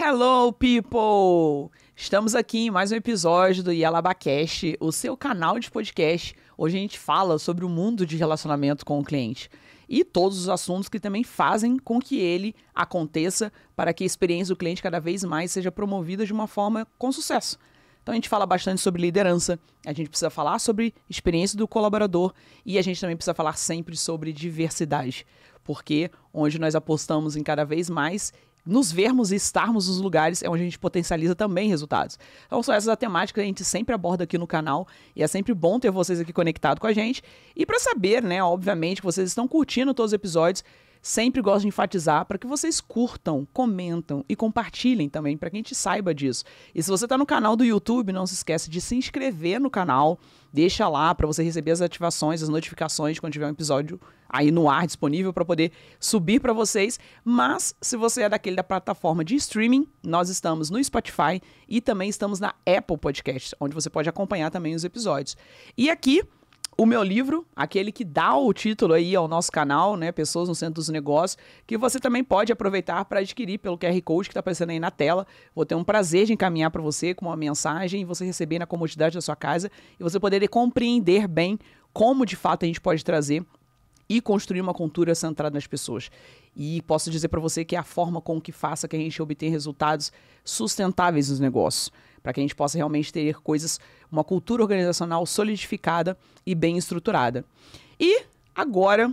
Hello, people! Estamos aqui em mais um episódio do Yalabacast, o seu canal de podcast. Hoje a gente fala sobre o mundo de relacionamento com o cliente e todos os assuntos que também fazem com que ele aconteça para que a experiência do cliente cada vez mais seja promovida de uma forma com sucesso. Então a gente fala bastante sobre liderança, a gente precisa falar sobre experiência do colaborador e a gente também precisa falar sempre sobre diversidade, porque onde nós apostamos em cada vez mais nos vermos e estarmos nos lugares é onde a gente potencializa também resultados. Então são essas a temática que a gente sempre aborda aqui no canal e é sempre bom ter vocês aqui conectados com a gente. E para saber, né, obviamente, que vocês estão curtindo todos os episódios, sempre gosto de enfatizar para que vocês curtam, comentam e compartilhem também, para que a gente saiba disso. E se você está no canal do YouTube, não se esquece de se inscrever no canal, deixa lá para você receber as ativações, as notificações quando tiver um episódio aí no ar disponível para poder subir para vocês. Mas se você é daquele da plataforma de streaming, nós estamos no Spotify e também estamos na Apple Podcast, onde você pode acompanhar também os episódios. E aqui o meu livro, aquele que dá o título aí ao nosso canal, né? Pessoas no Centro dos Negócios, que você também pode aproveitar para adquirir pelo QR Code que está aparecendo aí na tela. Vou ter um prazer de encaminhar para você com uma mensagem, você receber na comodidade da sua casa e você poder compreender bem como de fato a gente pode trazer e construir uma cultura centrada nas pessoas. E posso dizer para você que é a forma com que faça que a gente obtenha resultados sustentáveis nos negócios para que a gente possa realmente ter coisas, uma cultura organizacional solidificada e bem estruturada. E agora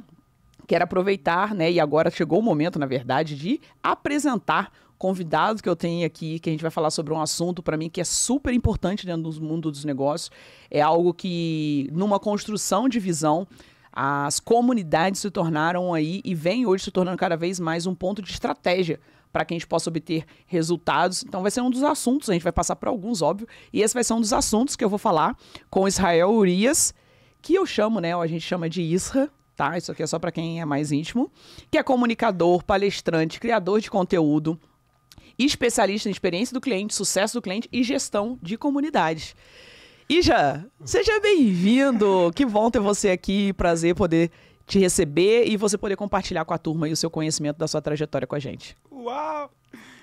quero aproveitar, né, e agora chegou o momento, na verdade, de apresentar convidado que eu tenho aqui, que a gente vai falar sobre um assunto para mim que é super importante dentro do mundo dos negócios, é algo que numa construção de visão as comunidades se tornaram aí e vem hoje se tornando cada vez mais um ponto de estratégia para que a gente possa obter resultados. Então vai ser um dos assuntos, a gente vai passar por alguns, óbvio, e esse vai ser um dos assuntos que eu vou falar com Israel Urias, que eu chamo, né, a gente chama de Isra, tá? Isso aqui é só para quem é mais íntimo, que é comunicador, palestrante, criador de conteúdo, especialista em experiência do cliente, sucesso do cliente e gestão de comunidades. Ija, seja bem-vindo. Que bom ter você aqui. Prazer poder te receber e você poder compartilhar com a turma o seu conhecimento da sua trajetória com a gente. Uau!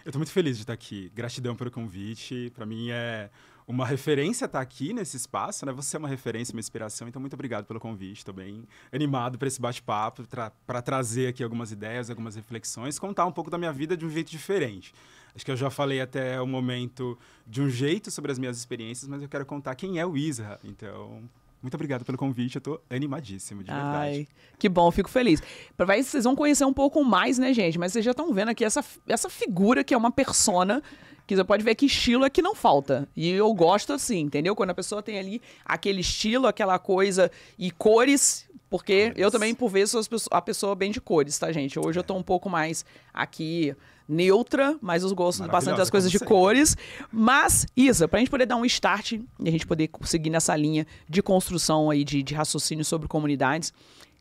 Eu estou muito feliz de estar aqui. Gratidão pelo convite. Para mim é uma referência estar aqui nesse espaço, né? Você é uma referência, uma inspiração, então muito obrigado pelo convite. Estou bem animado para esse bate-papo, para trazer aqui algumas ideias, algumas reflexões, contar um pouco da minha vida de um jeito diferente. Acho que eu já falei até o momento de um jeito sobre as minhas experiências, mas eu quero contar quem é o Isra. Então, muito obrigado pelo convite, eu tô animadíssimo, de Ai, verdade. que bom, fico feliz. Vai, vocês vão conhecer um pouco mais, né, gente? Mas vocês já estão vendo aqui essa, essa figura que é uma persona, que você pode ver que estilo é que não falta. E eu gosto assim, entendeu? Quando a pessoa tem ali aquele estilo, aquela coisa e cores, porque cores. eu também, por vezes, sou a pessoa bem de cores, tá, gente? Hoje eu tô um pouco mais aqui neutra, mas eu gosto bastante das coisas de cores. Mas, Isa, pra gente poder dar um start e a gente poder seguir nessa linha de construção aí, de, de raciocínio sobre comunidades,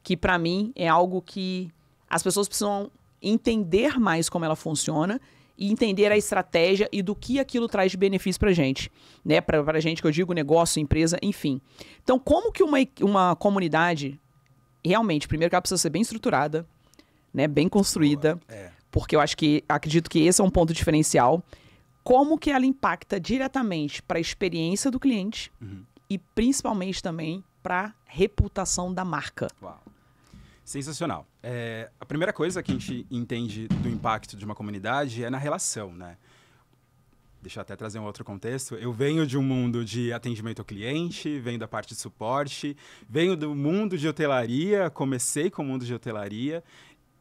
que para mim é algo que as pessoas precisam entender mais como ela funciona e entender a estratégia e do que aquilo traz de benefício para gente, né? Para gente que eu digo negócio, empresa, enfim. Então, como que uma, uma comunidade realmente, primeiro que ela precisa ser bem estruturada, né? Bem construída. É porque eu acho que acredito que esse é um ponto diferencial. Como que ela impacta diretamente para a experiência do cliente uhum. e principalmente também para a reputação da marca. Uau. Sensacional. É, a primeira coisa que a gente entende do impacto de uma comunidade é na relação, né? Deixa eu até trazer um outro contexto. Eu venho de um mundo de atendimento ao cliente, venho da parte de suporte, venho do mundo de hotelaria, comecei com o mundo de hotelaria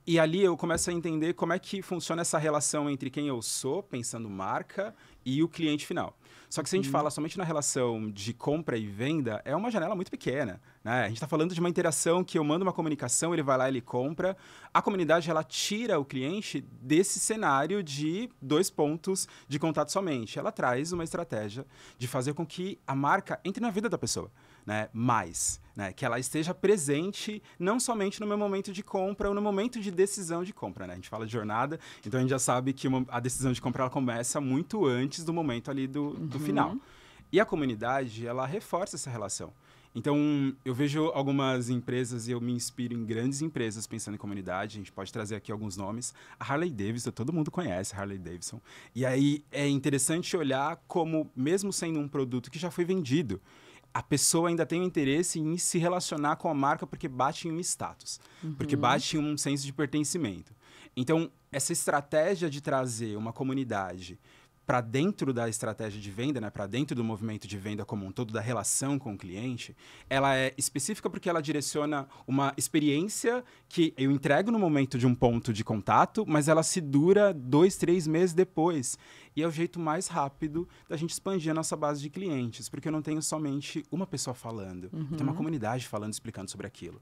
e ali eu começo a entender como é que funciona essa relação entre quem eu sou, pensando marca, e o cliente final. Só que se a gente hum. fala somente na relação de compra e venda, é uma janela muito pequena. Né? A gente está falando de uma interação que eu mando uma comunicação, ele vai lá, ele compra. A comunidade ela tira o cliente desse cenário de dois pontos de contato somente. Ela traz uma estratégia de fazer com que a marca entre na vida da pessoa né, mais, né, que ela esteja presente não somente no meu momento de compra ou no momento de decisão de compra, né? A gente fala de jornada, então a gente já sabe que uma, a decisão de compra ela começa muito antes do momento ali do, do uhum. final. E a comunidade, ela reforça essa relação. Então, eu vejo algumas empresas e eu me inspiro em grandes empresas pensando em comunidade. A gente pode trazer aqui alguns nomes. A Harley Davidson, todo mundo conhece a Harley Davidson. E aí é interessante olhar como, mesmo sendo um produto que já foi vendido, a pessoa ainda tem o interesse em se relacionar com a marca porque bate em um status, uhum. porque bate em um senso de pertencimento. Então, essa estratégia de trazer uma comunidade para dentro da estratégia de venda, né, para dentro do movimento de venda como um todo, da relação com o cliente, ela é específica porque ela direciona uma experiência que eu entrego no momento de um ponto de contato, mas ela se dura dois, três meses depois. E é o jeito mais rápido da gente expandir a nossa base de clientes, porque eu não tenho somente uma pessoa falando, uhum. tem uma comunidade falando, explicando sobre aquilo.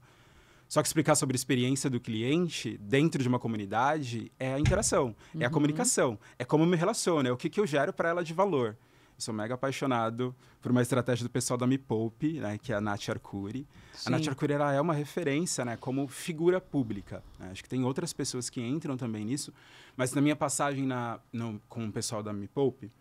Só que explicar sobre a experiência do cliente dentro de uma comunidade é a interação, uhum. é a uhum. comunicação, é como eu me relaciono, é o que, que eu gero para ela de valor. Eu sou mega apaixonado por uma estratégia do pessoal da Me Poupe, né, que é a Nath Arcuri. Sim. A Nath Arcuri ela é uma referência né, como figura pública. Né? Acho que tem outras pessoas que entram também nisso, mas na minha passagem na, no, com o pessoal da Me Poupe,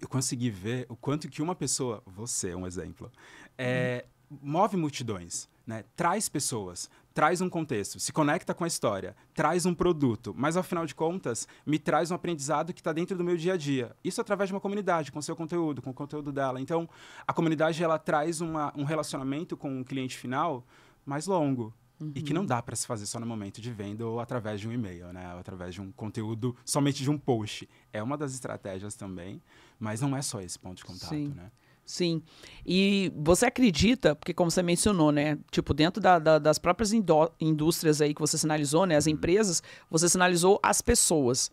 eu consegui ver o quanto que uma pessoa, você é um exemplo, é, hum. move multidões. Né? Traz pessoas, traz um contexto, se conecta com a história, traz um produto, mas afinal de contas, me traz um aprendizado que está dentro do meu dia a dia. Isso através de uma comunidade, com seu conteúdo, com o conteúdo dela. Então, a comunidade ela traz uma, um relacionamento com o cliente final mais longo. Uhum. E que uhum. não dá para se fazer só no momento de venda ou através de um e-mail, né? Ou através de um conteúdo, somente de um post. É uma das estratégias também, mas não é só esse ponto de contato, Sim. né? Sim. E você acredita, porque como você mencionou, né? Tipo, dentro da, da, das próprias indústrias aí que você sinalizou, né? As uhum. empresas, você sinalizou as pessoas.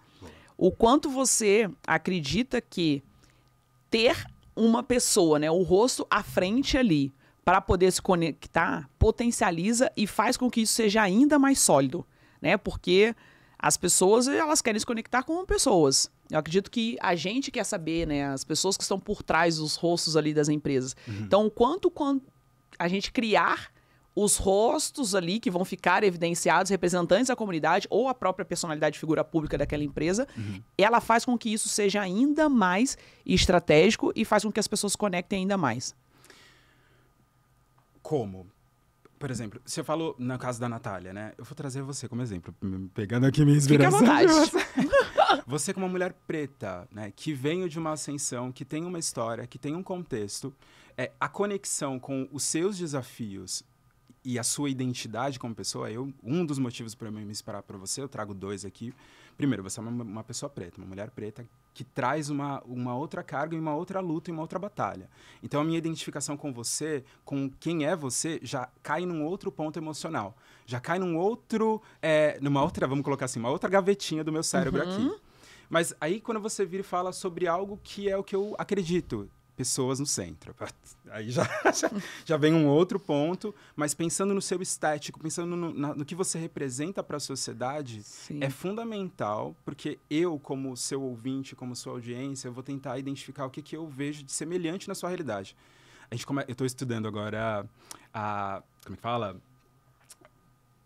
O quanto você acredita que ter uma pessoa, né? O rosto à frente ali, para poder se conectar, potencializa e faz com que isso seja ainda mais sólido, né? Porque as pessoas, elas querem se conectar com pessoas. Eu acredito que a gente quer saber, né? As pessoas que estão por trás dos rostos ali das empresas. Uhum. Então, quanto, quanto a gente criar os rostos ali que vão ficar evidenciados, representantes da comunidade ou a própria personalidade figura pública daquela empresa, uhum. ela faz com que isso seja ainda mais estratégico e faz com que as pessoas conectem ainda mais. Como? por exemplo, você falou no caso da Natália, né? Eu vou trazer você como exemplo, pegando aqui minha inspiração. Fica à vontade. Você. você como uma mulher preta, né? Que veio de uma ascensão, que tem uma história, que tem um contexto. É, a conexão com os seus desafios e a sua identidade como pessoa, eu, um dos motivos para eu me inspirar para você, eu trago dois aqui. Primeiro, você é uma, uma, pessoa preta, uma mulher preta que traz uma, uma outra carga e uma outra luta e uma outra batalha. Então a minha identificação com você, com quem é você, já cai num outro ponto emocional, já cai num outro, é, numa outra, vamos colocar assim, uma outra gavetinha do meu cérebro uhum. aqui. Mas aí quando você vira e fala sobre algo que é o que eu acredito, pessoas no centro. Aí já, já, já, vem um outro ponto, mas pensando no seu estético, pensando no, na, no que você representa para a sociedade, Sim. é fundamental, porque eu, como seu ouvinte, como sua audiência, eu vou tentar identificar o que, que eu vejo de semelhante na sua realidade. A gente come... Eu estou estudando agora a, a. Como é que fala?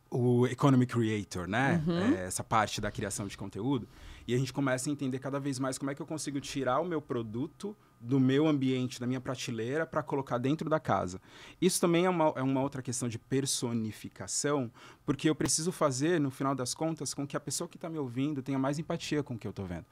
O Economy Creator, né? Uhum. É, essa parte da criação de conteúdo. E a gente começa a entender cada vez mais como é que eu consigo tirar o meu produto do meu ambiente, da minha prateleira, para colocar dentro da casa. Isso também é uma, é uma outra questão de personificação, porque eu preciso fazer, no final das contas, com que a pessoa que está me ouvindo tenha mais empatia com o que eu estou vendo.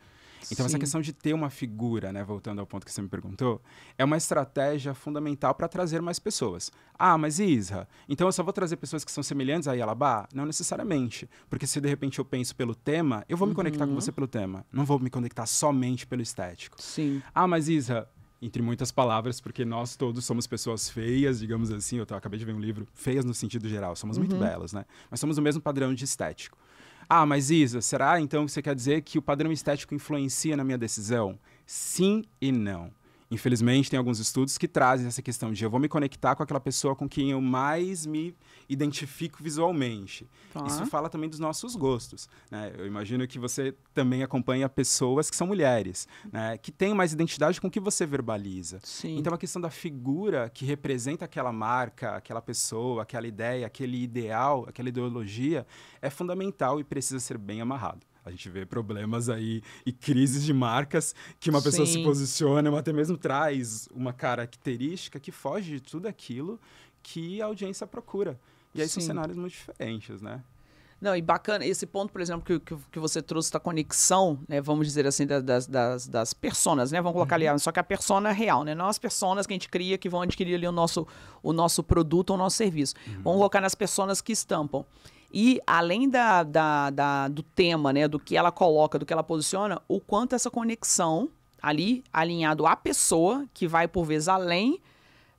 Então, Sim. essa questão de ter uma figura, né, voltando ao ponto que você me perguntou, é uma estratégia fundamental para trazer mais pessoas. Ah, mas Isra? Então eu só vou trazer pessoas que são semelhantes a Yalabá? Não necessariamente. Porque se de repente eu penso pelo tema, eu vou me conectar com uhum. você pelo tema. Não vou me conectar somente pelo estético. Sim. Ah, mas Isra, entre muitas palavras, porque nós todos somos pessoas feias, digamos assim. Eu acabei de ver um livro, feias no sentido geral, somos uhum. muito belas, né? Mas somos o mesmo padrão de estético. Ah, mas Isa, será então que você quer dizer que o padrão estético influencia na minha decisão? Sim e não. Infelizmente, tem alguns estudos que trazem essa questão de eu vou me conectar com aquela pessoa com quem eu mais me identifico visualmente. Tá. Isso fala também dos nossos gostos. Né? Eu imagino que você também acompanha pessoas que são mulheres, né? que têm mais identidade com o que você verbaliza. Sim. Então, a questão da figura que representa aquela marca, aquela pessoa, aquela ideia, aquele ideal, aquela ideologia é fundamental e precisa ser bem amarrado. A gente vê problemas aí e crises de marcas que uma pessoa Sim. se posiciona ou até mesmo traz uma característica que foge de tudo aquilo que a audiência procura. E aí Sim. são cenários muito diferentes, né? Não, e bacana, esse ponto, por exemplo, que, que, que você trouxe da conexão, né, vamos dizer assim, das, das, das personas, né? Vamos colocar uhum. ali, só que a persona real, né? Não as personas que a gente cria que vão adquirir ali o nosso, o nosso produto ou o nosso serviço. Uhum. Vamos colocar nas pessoas que estampam. E além da, da, da, do tema, né, do que ela coloca, do que ela posiciona, o quanto essa conexão ali, alinhado à pessoa, que vai por vezes além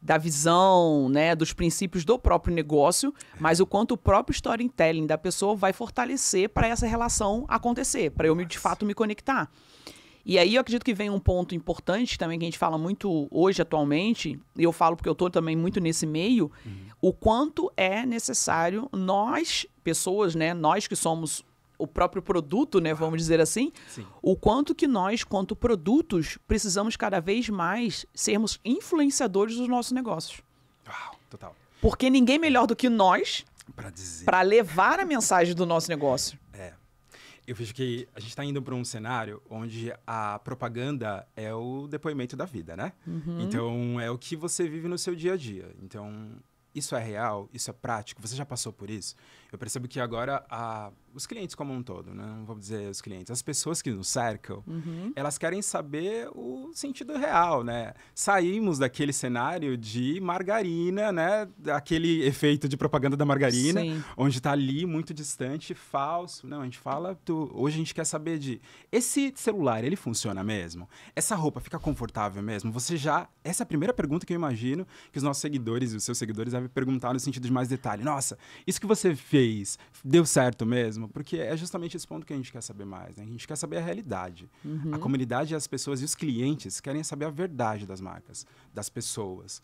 da visão, né, dos princípios do próprio negócio, mas o quanto o próprio storytelling da pessoa vai fortalecer para essa relação acontecer, para eu de fato me conectar. E aí eu acredito que vem um ponto importante também que a gente fala muito hoje atualmente, e eu falo porque eu estou também muito nesse meio, uhum o quanto é necessário nós, pessoas, né, nós que somos o próprio produto, né, vamos dizer assim, Sim. o quanto que nós, quanto produtos, precisamos cada vez mais sermos influenciadores dos nossos negócios. Uau, total. Porque ninguém melhor do que nós para levar a mensagem do nosso negócio. É. Eu vejo que a gente está indo para um cenário onde a propaganda é o depoimento da vida, né? Uhum. Então, é o que você vive no seu dia a dia. Então, isso é real? Isso é prático? Você já passou por isso? eu percebo que agora a, os clientes como um todo, né? não vamos dizer os clientes, as pessoas que nos cercam, uhum. elas querem saber o sentido real, né? Saímos daquele cenário de margarina, né? Aquele efeito de propaganda da margarina, Sim. onde está ali muito distante, falso. Não, a gente fala, hoje a gente quer saber de esse celular, ele funciona mesmo? Essa roupa fica confortável mesmo? Você já, essa é a primeira pergunta que eu imagino que os nossos seguidores e os seus seguidores devem perguntar no sentido de mais detalhe. Nossa, isso que você fez fez? Deu certo mesmo? Porque é justamente esse ponto que a gente quer saber mais. Né? A gente quer saber a realidade. Uhum. A comunidade, as pessoas e os clientes querem saber a verdade das marcas, das pessoas.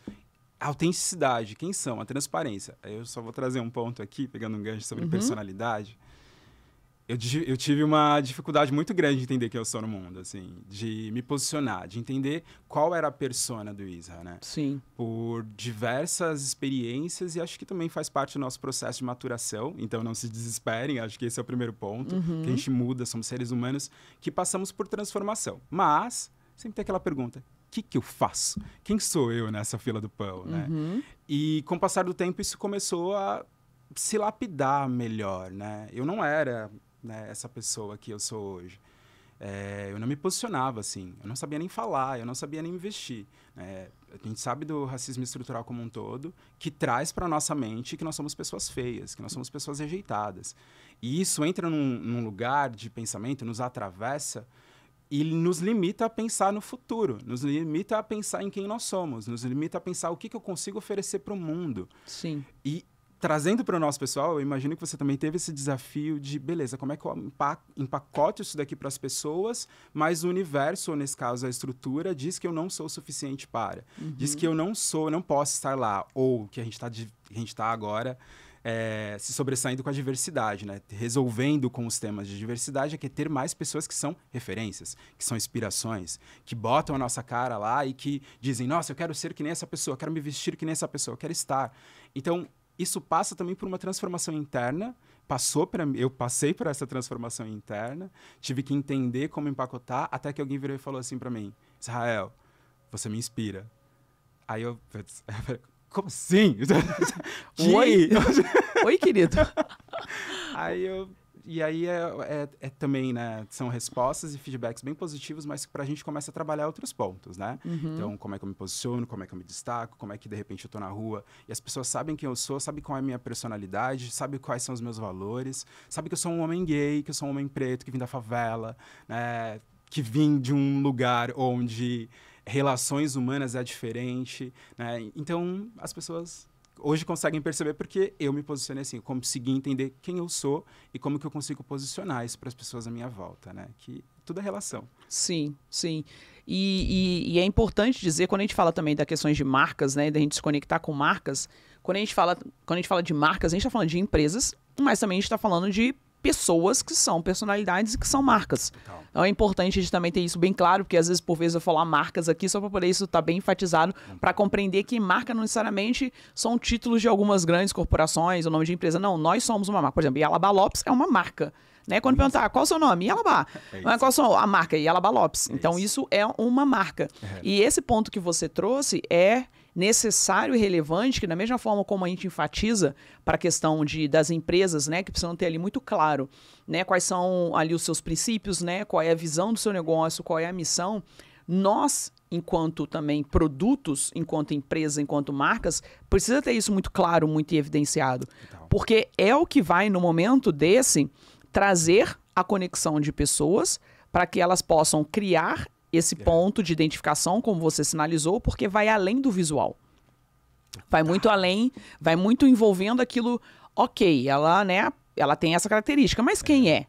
A autenticidade, quem são, a transparência. Eu só vou trazer um ponto aqui, pegando um gancho sobre uhum. personalidade eu, eu tive uma dificuldade muito grande de entender quem eu sou no mundo, assim, de me posicionar, de entender qual era a persona do Isra, né? Sim. Por diversas experiências e acho que também faz parte do nosso processo de maturação, então não se desesperem, acho que esse é o primeiro ponto, uhum. que a gente muda, somos seres humanos que passamos por transformação. Mas sempre tem aquela pergunta, o que, que eu faço? Quem sou eu nessa fila do pão, né? Uhum. E com o passar do tempo isso começou a se lapidar melhor, né? Eu não era né, essa pessoa que eu sou hoje. É, eu não me posicionava assim, eu não sabia nem falar, eu não sabia nem investir. vestir é, a gente sabe do racismo estrutural como um todo, que traz para nossa mente que nós somos pessoas feias, que nós somos pessoas rejeitadas. E isso entra num, num lugar de pensamento, nos atravessa e nos limita a pensar no futuro, nos limita a pensar em quem nós somos, nos limita a pensar o que, que eu consigo oferecer para o mundo. Sim. E trazendo para o nosso pessoal, eu imagino que você também teve esse desafio de, beleza, como é que eu empacote isso daqui para as pessoas, mas o universo, ou nesse caso a estrutura, diz que eu não sou suficiente para. Uhum. Diz que eu não sou, não posso estar lá. Ou que a gente está tá agora é, se sobressaindo com a diversidade, né? Resolvendo com os temas de diversidade é que é ter mais pessoas que são referências, que são inspirações, que botam a nossa cara lá e que dizem, nossa, eu quero ser que nem essa pessoa, eu quero me vestir que nem essa pessoa, eu quero estar. Então, isso passa também por uma transformação interna. Passou para eu passei por essa transformação interna, tive que entender como empacotar, até que alguém virou e falou assim para mim: Israel, você me inspira. Aí eu, como assim? Oi! Oi, querido. Aí eu e aí é, é, é, também, né, são respostas e feedbacks bem positivos, mas para a gente começa a trabalhar outros pontos, né? Uhum. Então, como é que eu me posiciono, como é que eu me destaco, como é que de repente eu estou na rua e as pessoas sabem quem eu sou, sabem qual é a minha personalidade, sabem quais são os meus valores, sabem que eu sou um homem gay, que eu sou um homem preto, que vim da favela, né, que vim de um lugar onde relações humanas é diferente, né? Então, as pessoas hoje conseguem perceber porque eu me posicionei assim, eu consegui entender quem eu sou e como que eu consigo posicionar isso para as pessoas à minha volta, né? Que tudo é relação. Sim, sim. E, e, e, é importante dizer, quando a gente fala também das questões de marcas, né, da gente se conectar com marcas, quando a gente fala, quando a gente fala de marcas, a gente está falando de empresas, mas também a gente está falando de pessoas que são personalidades e que são marcas. Então. então, é importante a gente também ter isso bem claro, porque às vezes por vezes eu falar ah, marcas aqui só para poder isso estar tá bem enfatizado, uhum. para compreender que marca não necessariamente são títulos de algumas grandes corporações, o nome de empresa. Não, nós somos uma marca. Por exemplo, Yalaba Lopes é uma marca. Né? Quando isso. Uhum. perguntar ah, qual é o seu nome, Yalaba. É qual é a marca? Yalaba Lopes. É então, isso. isso. é uma marca. É. E esse ponto que você trouxe é necessário e relevante, que da mesma forma como a gente enfatiza para a questão de, das empresas, né, que precisam ter ali muito claro, né, quais são ali os seus princípios, né, qual é a visão do seu negócio, qual é a missão, nós enquanto também produtos, enquanto empresa, enquanto marcas, precisa ter isso muito claro, muito evidenciado, então. porque é o que vai no momento desse trazer a conexão de pessoas para que elas possam criar esse é. ponto de identificação, como você sinalizou, porque vai além do visual. Vai muito além, vai muito envolvendo aquilo, ok, ela, né, ela tem essa característica, mas quem é?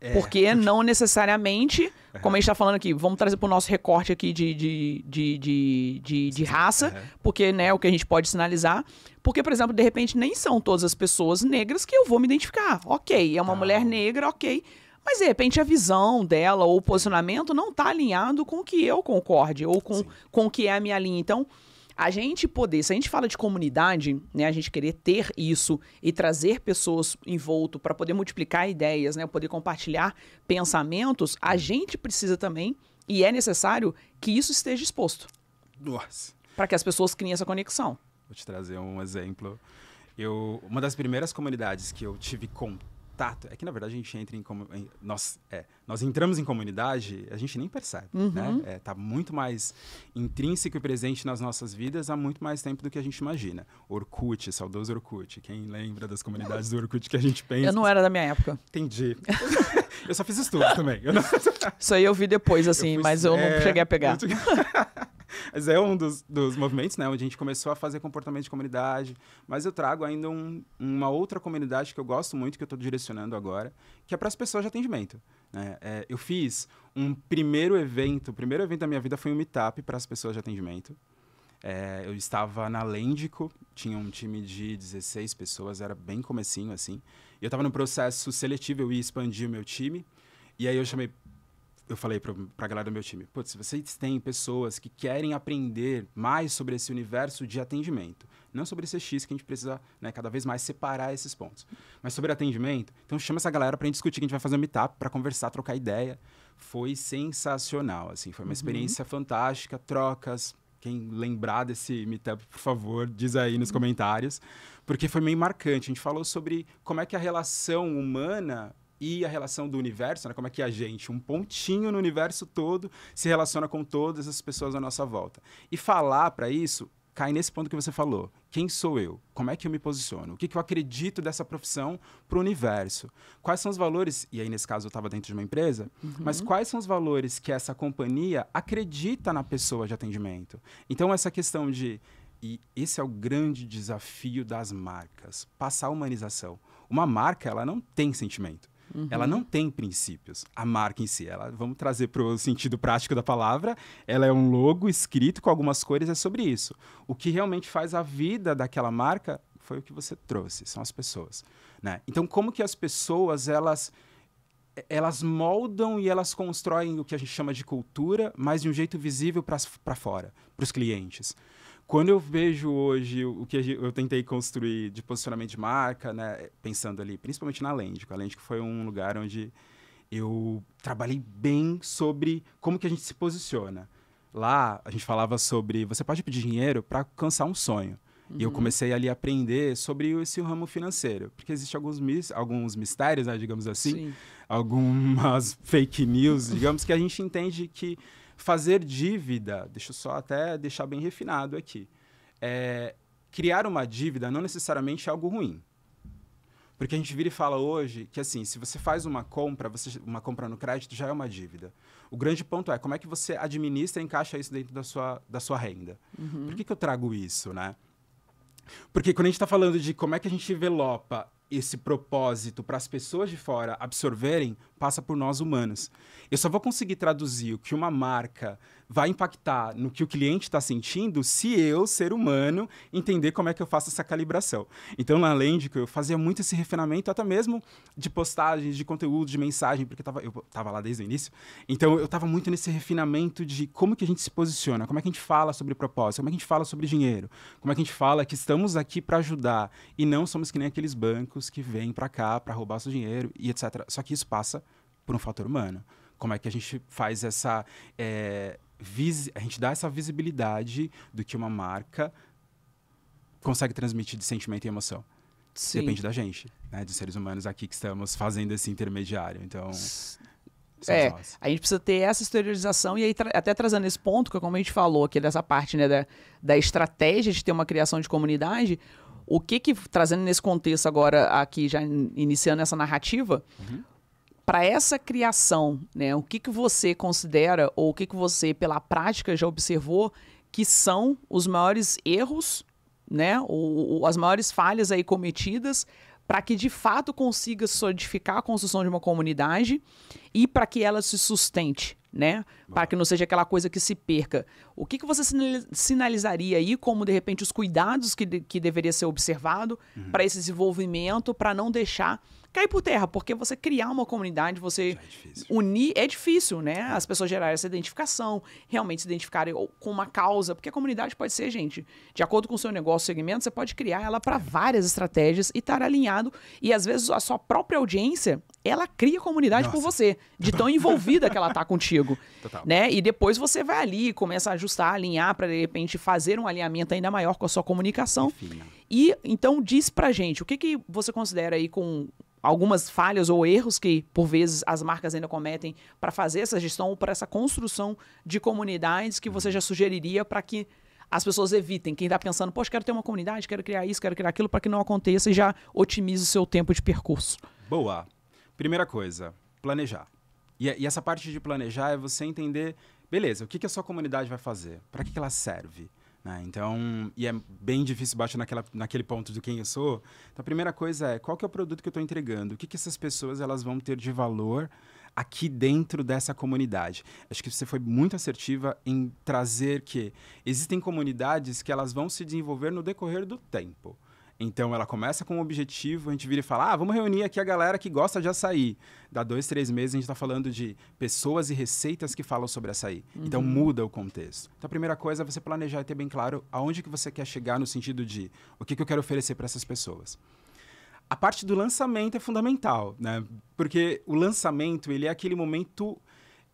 é? é. Porque não necessariamente, como a gente está falando aqui, vamos trazer para o nosso recorte aqui de, de, de, de, de, de raça, porque né, o que a gente pode sinalizar. Porque, por exemplo, de repente nem são todas as pessoas negras que eu vou me identificar. Ok, é uma mulher negra, ok mas de repente a visão dela ou o posicionamento não está alinhado com o que eu concorde ou com, com o que é a minha linha. Então, a gente poder, se a gente fala de comunidade, né, a gente querer ter isso e trazer pessoas envolto para poder multiplicar ideias, né, poder compartilhar pensamentos, a gente precisa também e é necessário que isso esteja exposto. Nossa. Para que as pessoas criem essa conexão. Vou te trazer um exemplo. Eu, uma das primeiras comunidades que eu tive contato contato. É que, na verdade, a gente entra em. Nós, é, nós entramos em comunidade, a gente nem percebe, né? uhum. né? É, tá muito mais intrínseco e presente nas nossas vidas há muito mais tempo do que a gente imagina. Orkut, saudoso Orkut. Quem lembra das comunidades do Orkut que a gente pensa? Eu não era da minha época. Entendi. eu só fiz estudo também. Não... Isso aí eu vi depois, assim, eu fui... mas eu não é, cheguei a pegar. Eu... mas é um dos, dos movimentos, né? Onde a gente começou a fazer comportamento de comunidade. Mas eu trago ainda um, uma outra comunidade que eu gosto muito, que eu estou direcionando agora, que é para as pessoas de atendimento. Né? É, eu fiz um primeiro evento, o primeiro evento da minha vida foi um meetup para as pessoas de atendimento. É, eu estava na Lendico, tinha um time de 16 pessoas, era bem comecinho assim. Eu estava no processo seletivo, eu ia expandir o meu time. E aí eu chamei eu falei para a galera do meu time, putz, se vocês têm pessoas que querem aprender mais sobre esse universo de atendimento, não sobre esse X que a gente precisa né, cada vez mais separar esses pontos, mas sobre atendimento, então chama essa galera para a gente discutir, que a gente vai fazer um meetup para conversar, trocar ideia. Foi sensacional, assim, foi uma uhum. experiência fantástica, trocas, quem lembrar desse meetup, por favor, diz aí nos uhum. comentários, porque foi meio marcante. A gente falou sobre como é que a relação humana e a relação do universo, né? como é que a gente, um pontinho no universo todo, se relaciona com todas as pessoas à nossa volta. E falar para isso cai nesse ponto que você falou. Quem sou eu? Como é que eu me posiciono? O que, que eu acredito dessa profissão para o universo? Quais são os valores? E aí, nesse caso, eu estava dentro de uma empresa, uhum. mas quais são os valores que essa companhia acredita na pessoa de atendimento? Então, essa questão de. E esse é o grande desafio das marcas: passar a humanização. Uma marca, ela não tem sentimento. Uhum. Ela não tem princípios, a marca em si. Ela, vamos trazer para o sentido prático da palavra, ela é um logo escrito com algumas cores, é sobre isso. O que realmente faz a vida daquela marca foi o que você trouxe, são as pessoas. Né? Então, como que as pessoas, elas elas moldam e elas constroem o que a gente chama de cultura, mas de um jeito visível para fora, para os clientes. Quando eu vejo hoje o que eu tentei construir de posicionamento de marca, né, pensando ali, principalmente na Lendico, a Lendico foi um lugar onde eu trabalhei bem sobre como que a gente se posiciona. Lá a gente falava sobre você pode pedir dinheiro para alcançar um sonho. Uhum. E eu uhum. comecei ali a aprender sobre esse ramo financeiro, porque existe alguns, mis, alguns mistérios, né, digamos assim, Sim. algumas fake news, digamos, que a gente entende que Fazer dívida, deixa eu só até deixar bem refinado aqui. É, criar uma dívida não necessariamente é algo ruim. Porque a gente vira e fala hoje que, assim, se você faz uma compra, você, uma compra no crédito já é uma dívida. O grande ponto é como é que você administra e encaixa isso dentro da sua, da sua renda. Uhum. Por que, que eu trago isso, né? Porque quando a gente está falando de como é que a gente envelopa esse propósito para as pessoas de fora absorverem, passa por nós humanos. Eu só vou conseguir traduzir o que uma marca vai impactar no que o cliente está sentindo se eu, ser humano, entender como é que eu faço essa calibração. Então, na Lendico, eu fazia muito esse refinamento, até mesmo de postagens, de conteúdo, de mensagem, porque tava, eu estava lá desde o início. Então, eu estava muito nesse refinamento de como que a gente se posiciona, como é que a gente fala sobre propósito, como é que a gente fala sobre dinheiro, como é que a gente fala que estamos aqui para ajudar e não somos que nem aqueles bancos que vêm para cá para roubar seu dinheiro e etc. Só que isso passa por um fator humano? Como é que a gente faz essa. É, a gente dá essa visibilidade do que uma marca consegue transmitir de sentimento e emoção. Sim. Depende da gente, né? Dos seres humanos aqui que estamos fazendo esse intermediário. Então. É, a gente precisa ter essa exteriorização e aí tra até trazendo esse ponto, que como a gente falou aqui dessa parte né, da, da estratégia de ter uma criação de comunidade, o que que, trazendo nesse contexto agora aqui, já in iniciando essa narrativa, uhum para essa criação, né, o que, que você considera ou o que, que você, pela prática, já observou que são os maiores erros, né, ou, ou as maiores falhas aí cometidas para que de fato consiga solidificar a construção de uma comunidade e para que ela se sustente, né? Para que não seja aquela coisa que se perca. O que, que você sinalizaria aí como, de repente, os cuidados que, de, que deveria ser observado uhum. para esse desenvolvimento, para não deixar cai por terra, porque você criar uma comunidade, você é unir, é difícil, né? As pessoas gerarem essa identificação, realmente se identificarem com uma causa, porque a comunidade pode ser, gente, de acordo com o seu negócio, segmento, você pode criar ela para várias estratégias e estar tá alinhado, e às vezes a sua própria audiência, ela cria comunidade Nossa. por você, de tão envolvida que ela tá contigo, Total. né? E depois você vai ali, começa a ajustar, alinhar para de repente fazer um alinhamento ainda maior com a sua comunicação. Enfim. E então diz pra gente, o que que você considera aí com algumas falhas ou erros que, por vezes, as marcas ainda cometem para fazer essa gestão ou para essa construção de comunidades que você já sugeriria para que as pessoas evitem. Quem está pensando, poxa, quero ter uma comunidade, quero criar isso, quero criar aquilo, para que não aconteça e já otimize o seu tempo de percurso. Boa. Primeira coisa, planejar. E, e essa parte de planejar é você entender, beleza, o que, que a sua comunidade vai fazer? Para que, que ela serve? Né? Então, e é bem difícil baixar naquela, naquele ponto de quem eu sou. Então, a primeira coisa é, qual que é o produto que eu estou entregando? O que, que essas pessoas elas vão ter de valor aqui dentro dessa comunidade. Acho que você foi muito assertiva em trazer que existem comunidades que elas vão se desenvolver no decorrer do tempo. Então ela começa com um objetivo, a gente vira e fala: ah, vamos reunir aqui a galera que gosta de açaí. Dá dois, três meses a gente está falando de pessoas e receitas que falam sobre açaí. Então, uhum. Então muda o contexto. Então a primeira coisa é você planejar e ter bem claro aonde que você quer chegar no sentido de o que, que eu quero oferecer para essas pessoas. A parte do lançamento é fundamental, né? Porque o lançamento ele é aquele momento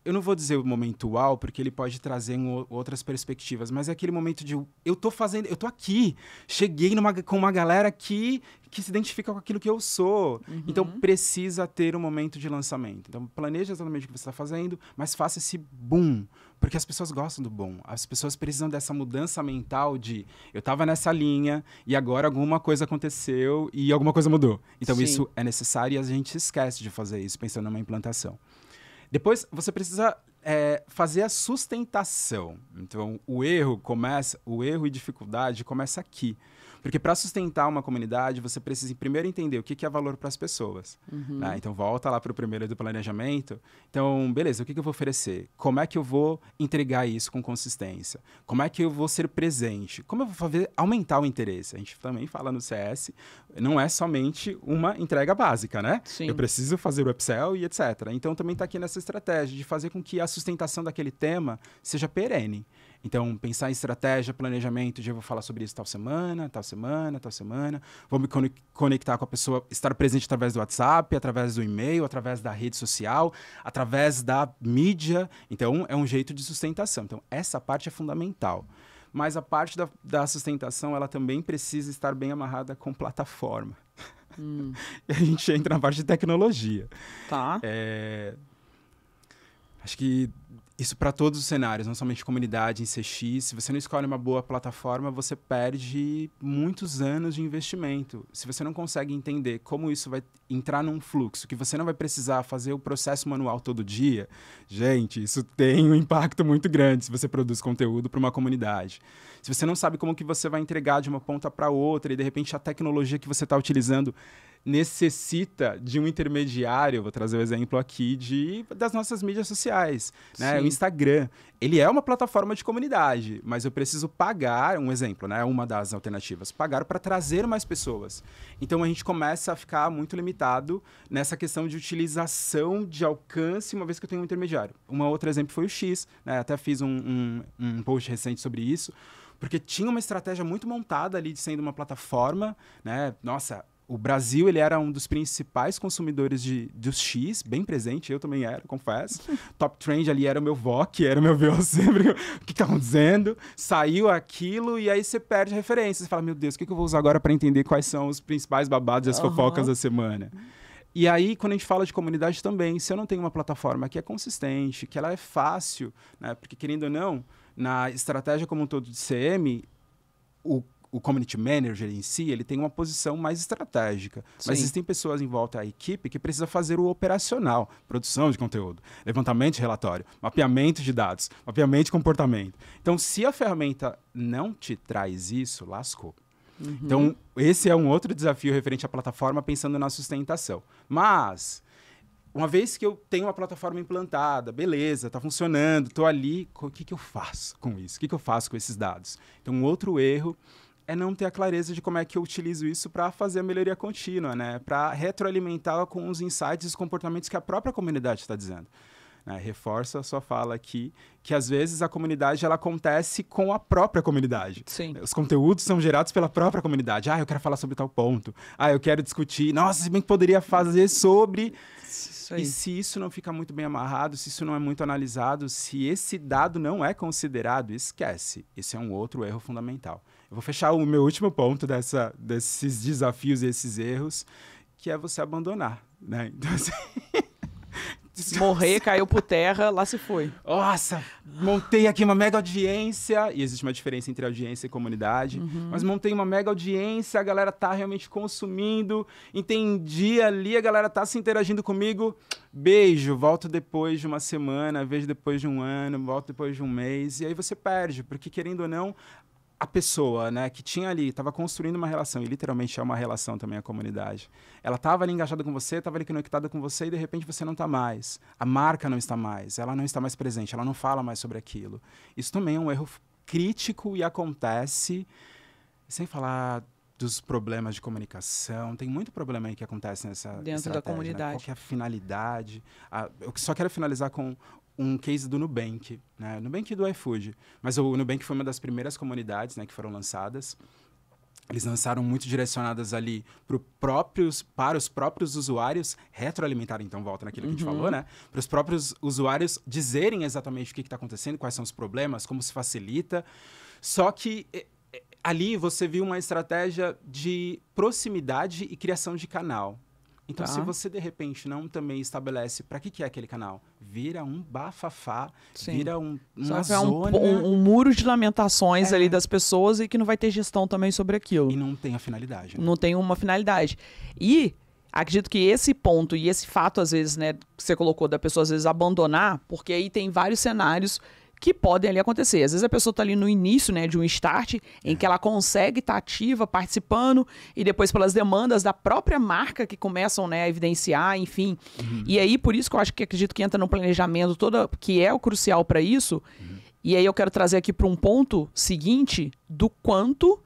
eu não vou dizer o momento uau, porque ele pode trazer um, outras perspectivas, mas é aquele momento de eu tô fazendo, eu tô aqui, cheguei numa, com uma galera que, que se identifica com aquilo que eu sou. Uhum. Então precisa ter um momento de lançamento. Então planeja exatamente o que você está fazendo, mas faça esse boom, porque as pessoas gostam do bom. As pessoas precisam dessa mudança mental de eu tava nessa linha e agora alguma coisa aconteceu e alguma coisa mudou. Então Sim. isso é necessário e a gente esquece de fazer isso pensando numa implantação. Depois você precisa é, fazer a sustentação. Então, o erro começa, o erro e dificuldade começa aqui. Porque para sustentar uma comunidade, você precisa primeiro entender o que, é valor para as pessoas. Uhum. Né? Então, volta lá para o primeiro do planejamento. Então, beleza, o que, que eu vou oferecer? Como é que eu vou entregar isso com consistência? Como é que eu vou ser presente? Como eu vou fazer aumentar o interesse? A gente também fala no CS, não é somente uma entrega básica, né? Sim. Eu preciso fazer o upsell e etc. Então, também está aqui nessa estratégia de fazer com que a sustentação daquele tema seja perene. Então, pensar em estratégia, planejamento, eu vou falar sobre isso tal semana, tal semana, tal semana. Vou me conectar com a pessoa, estar presente através do WhatsApp, através do e-mail, através da rede social, através da mídia. Então, é um jeito de sustentação. Então, essa parte é fundamental mas a parte da, da, sustentação ela também precisa estar bem amarrada com plataforma. Hum. e a gente entra na parte de tecnologia. Tá. É... Acho que isso para todos os cenários, não somente comunidade em CX. Se você não escolhe uma boa plataforma, você perde muitos anos de investimento. Se você não consegue entender como isso vai entrar num fluxo, que você não vai precisar fazer o processo manual todo dia, gente, isso tem um impacto muito grande se você produz conteúdo para uma comunidade. Se você não sabe como que você vai entregar de uma ponta para outra e de repente a tecnologia que você está utilizando necessita de um intermediário, vou trazer o um exemplo aqui de das nossas mídias sociais, né? Sim. O Instagram, ele é uma plataforma de comunidade, mas eu preciso pagar, um exemplo, né, uma das alternativas, pagar para trazer mais pessoas. Então a gente começa a ficar muito limitado nessa questão de utilização de alcance, uma vez que eu tenho um intermediário. Um outro exemplo foi o X, né? Até fiz um, um, um post recente sobre isso porque tinha uma estratégia muito montada ali de sendo uma plataforma, né? Nossa, o Brasil ele era um dos principais consumidores de, dos X, bem presente, eu também era, confesso. Top Trend ali era o meu VOC, era o meu VOC, o que tá estavam dizendo Saiu aquilo e aí você perde referências. Você fala, meu Deus, o que, que eu vou usar agora para entender quais são os principais babados e as uhum. fofocas da semana? E aí, quando a gente fala de comunidade também, se eu não tenho uma plataforma que é consistente, que ela é fácil, né? porque querendo ou não, na estratégia como um todo de CM, o o community manager em si, ele tem uma posição mais estratégica. Sim. Mas existem pessoas em volta da equipe que precisa fazer o operacional, produção de conteúdo, levantamento de relatório, mapeamento de dados, mapeamento de comportamento. Então, se a ferramenta não te traz isso, lascou. Uhum. Então, esse é um outro desafio referente à plataforma pensando na sustentação. Mas uma vez que eu tenho uma plataforma implantada, beleza, está funcionando, estou ali, o que, que eu faço com isso? O que, que eu faço com esses dados? Então, um outro erro é não ter a clareza de como é que eu utilizo isso para fazer a melhoria contínua, né? Para retroalimentar com os insights e os comportamentos que a própria comunidade está dizendo. Né? Reforça a sua fala aqui, que às vezes a comunidade ela acontece com a própria comunidade. Sim. Os conteúdos são gerados pela própria comunidade. Ah, eu quero falar sobre tal ponto. Ah, eu quero discutir. Nossa, se bem que poderia fazer sobre. E se isso não fica muito bem amarrado, se isso não é muito analisado, se esse dado não é considerado, esquece. Esse é um outro erro fundamental. Eu vou fechar o meu último ponto dessa, desses desafios e esses erros, que é você abandonar, né? Então, assim... Morrer, caiu por terra, lá se foi. Nossa, montei aqui uma mega audiência, e existe uma diferença entre audiência e comunidade, uhum. mas montei uma mega audiência, a galera tá realmente consumindo, entendi ali, a galera tá se interagindo comigo. Beijo, volto depois de uma semana, vejo depois de um ano, volto depois de um mês, e aí você perde, porque querendo ou não, a pessoa, né, que tinha ali, estava construindo uma relação, e literalmente é uma relação também a comunidade. Ela estava ali engajada com você, estava ali conectada com você, e de repente você não está mais. A marca não está mais, ela não está mais presente, ela não fala mais sobre aquilo. Isso também é um erro crítico e acontece, sem falar dos problemas de comunicação, tem muito problema aí que acontece nessa dentro da comunidade. Né? Qual é a finalidade? A, eu só quero finalizar com um case do Nubank, né? Nubank do iFood. Mas o Nubank foi uma das primeiras comunidades né, que foram lançadas. Eles lançaram muito direcionadas ali pro próprios, para os próprios usuários retroalimentar, então volta naquilo uhum. que a gente uhum. falou, né? Para os próprios usuários dizerem exatamente o que está acontecendo, quais são os problemas, como se facilita. Só que eh, eh, ali você viu uma estratégia de proximidade e criação de canal. Então, tá. se você de repente não também estabelece para que, que é aquele canal, vira um bafafá, Sim. vira um, uma Só zona... É um, um, um, muro de lamentações é. ali das pessoas e que não vai ter gestão também sobre aquilo. E não tem a finalidade. Né? Não tem uma finalidade. E acredito que esse ponto e esse fato, às vezes, né, que você colocou da pessoa às vezes abandonar, porque aí tem vários cenários que podem ali acontecer. Às vezes a pessoa está ali no início, né, de um start em que ela consegue estar tá ativa, participando e depois pelas demandas da própria marca que começam, né, a evidenciar, enfim. Uhum. E aí por isso que eu acho que acredito que entra no planejamento todo que é o crucial para isso. Uhum. E aí eu quero trazer aqui para um ponto seguinte do quanto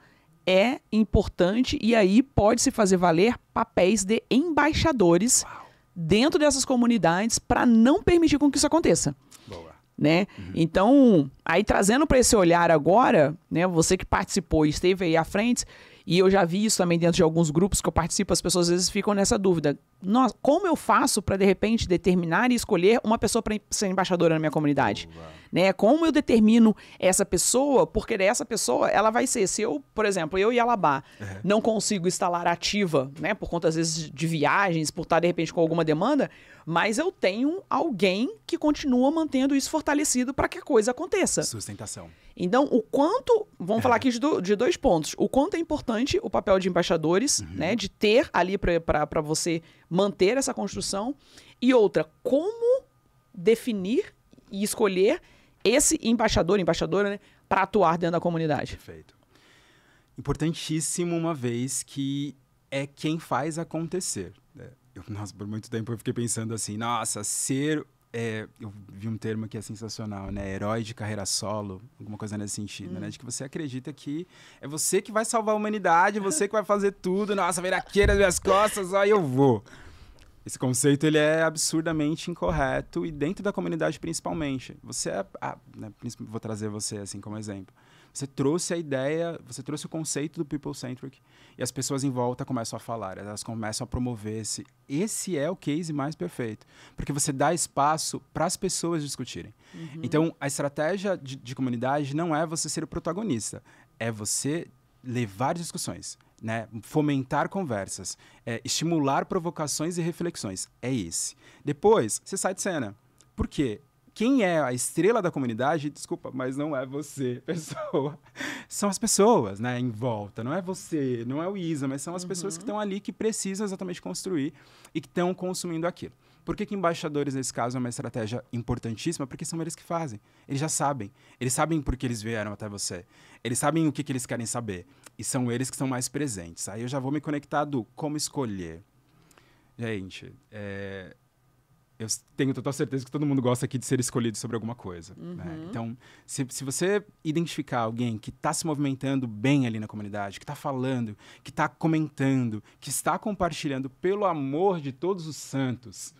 é importante e aí pode se fazer valer papéis de embaixadores Uau. dentro dessas comunidades para não permitir com que isso aconteça. Boa né? Uhum. Então, aí trazendo para esse olhar agora, né, você que participou e esteve aí à frente, e eu já vi isso também dentro de alguns grupos que eu participo, as pessoas às vezes ficam nessa dúvida. Nossa, como eu faço para de repente determinar e escolher uma pessoa para ser embaixadora na minha comunidade? Né? Como eu determino essa pessoa? Porque essa pessoa, ela vai ser, se eu, por exemplo, eu e Alabá, uhum. É. não consigo instalar ativa, né, por conta às vezes de viagens, por estar de repente com alguma demanda, mas eu tenho alguém que continua mantendo isso fortalecido para que a coisa aconteça. Sustentação. Então, o quanto, vamos é. falar aqui de, do, de, dois pontos, o quanto é importante o papel de embaixadores, uhum. né, de ter ali para você manter essa construção, e outra, como definir e escolher esse embaixador, embaixadora, né, para atuar dentro da comunidade. Perfeito. Importantíssimo uma vez que é quem faz acontecer eu, nossa, por muito tempo eu fiquei pensando assim, nossa, ser. É, eu vi um termo que é sensacional, né? Herói de carreira solo, alguma coisa nesse sentido, né? hum. né? De que você acredita que é você que vai salvar a humanidade, você que vai fazer tudo, nossa, viraqueira das minhas costas, aí eu vou. Esse conceito ele é absurdamente incorreto e dentro da comunidade principalmente. Você é, né, vou trazer você assim como exemplo. Você trouxe a ideia, você trouxe o conceito do people centric e as pessoas em volta começam a falar, elas começam a promover-se. Esse é o case mais perfeito, porque você dá espaço para as pessoas discutirem. Uhum. Então, a estratégia de, de comunidade não é você ser o protagonista, é você levar discussões. Né? fomentar conversas, é, estimular provocações e reflexões. É esse. Depois, você sai de cena. Por quê? quem é a estrela da comunidade, desculpa, mas não é você, pessoa. São as pessoas, né, em volta. Não é você, não é o Isa, mas são as uhum. pessoas que uhum. estão ali que precisam exatamente construir e que estão consumindo aquilo. Por que, que, embaixadores, nesse caso, é uma estratégia importantíssima? Porque são eles que fazem. Eles já sabem. Eles sabem por que eles vieram até você. Eles sabem o que, que eles querem saber. E são eles que são mais presentes. Aí eu já vou me conectar do como escolher. Gente, é, eu tenho total certeza que todo mundo gosta aqui de ser escolhido sobre alguma coisa. Né? Uhum. Né? Então, se, se você identificar alguém que está se movimentando bem ali na comunidade, que está falando, que está comentando, que está compartilhando, pelo amor de todos os santos,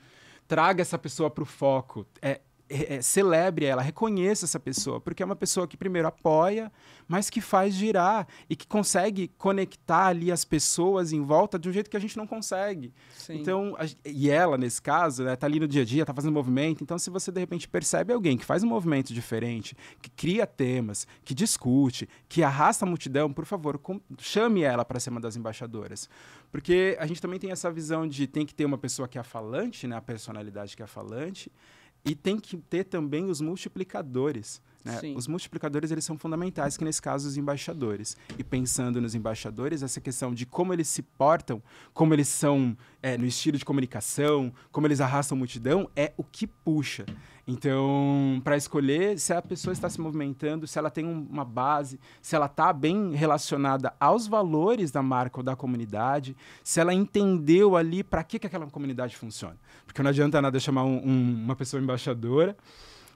traga essa pessoa para o foco. É, é, é, celebre ela, reconheça essa pessoa, porque é uma pessoa que primeiro apoia, mas que faz girar e que consegue conectar ali as pessoas em volta de um jeito que a gente não consegue. Sim. Então, a, e ela nesse caso, né, tá ali no dia a dia, tá fazendo movimento, então se você de repente percebe alguém que faz um movimento diferente, que cria temas, que discute, que arrasta a multidão, por favor, com, chame ela para ser uma das embaixadoras. Porque a gente também tem essa visão de tem que ter uma pessoa que é falante, né, a personalidade que é falante, e tem que ter também os multiplicadores. Né? Os multiplicadores eles são fundamentais, que nesse caso os embaixadores. E pensando nos embaixadores, essa questão de como eles se portam, como eles são é, no estilo de comunicação, como eles arrastam multidão, é o que puxa. Então, para escolher se a pessoa está se movimentando, se ela tem uma base, se ela está bem relacionada aos valores da marca ou da comunidade, se ela entendeu ali para que, que aquela comunidade funciona. Porque não adianta nada chamar um, um, uma pessoa embaixadora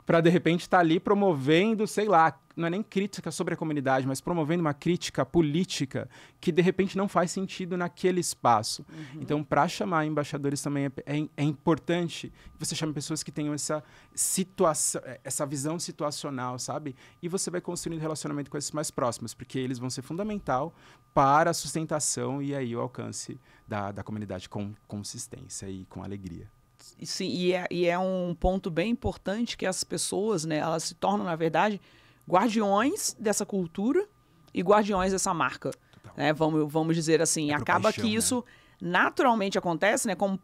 para de repente estar tá ali promovendo, sei lá, não é nem crítica sobre a comunidade, mas promovendo uma crítica política que de repente não faz sentido naquele espaço. Uhum. Então, para chamar embaixadores também é, é, é importante que você chame pessoas que tenham essa situação, é, essa visão situacional, sabe? E você vai construindo relacionamento com esses mais próximos, porque eles vão ser fundamental para a sustentação e aí o alcance da, da comunidade com consistência e com alegria. Sim, e é, e é um ponto bem importante que as pessoas, né, elas se tornam, na verdade, guardiões dessa cultura e guardiões dessa marca. né? Vamos, vamos dizer assim, é acaba paixão, que né? isso naturalmente acontece, né? Como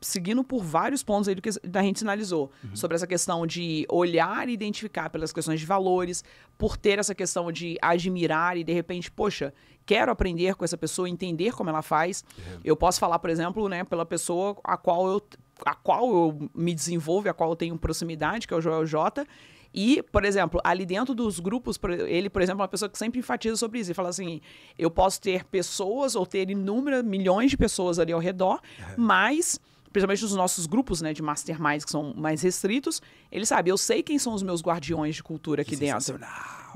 seguindo por vários pontos aí do que a gente sinalizou. Uhum. Sobre essa questão de olhar e identificar pelas questões de valores, por ter essa questão de admirar e de repente, poxa, quero aprender com essa pessoa, entender como ela faz. Uhum. Eu posso falar, por exemplo, né, pela pessoa a qual eu a qual eu me desenvolvo, a qual eu tenho proximidade, que é o Joel J. E, por exemplo, ali dentro dos grupos, ele, por exemplo, é uma pessoa que sempre enfatiza sobre isso. Ele fala assim: eu posso ter pessoas ou ter inúmeras, milhões de pessoas ali ao redor, é. mas principalmente nos nossos grupos né, de masterminds que são mais restritos, ele sabe, eu sei quem são os meus guardiões de cultura aqui dentro.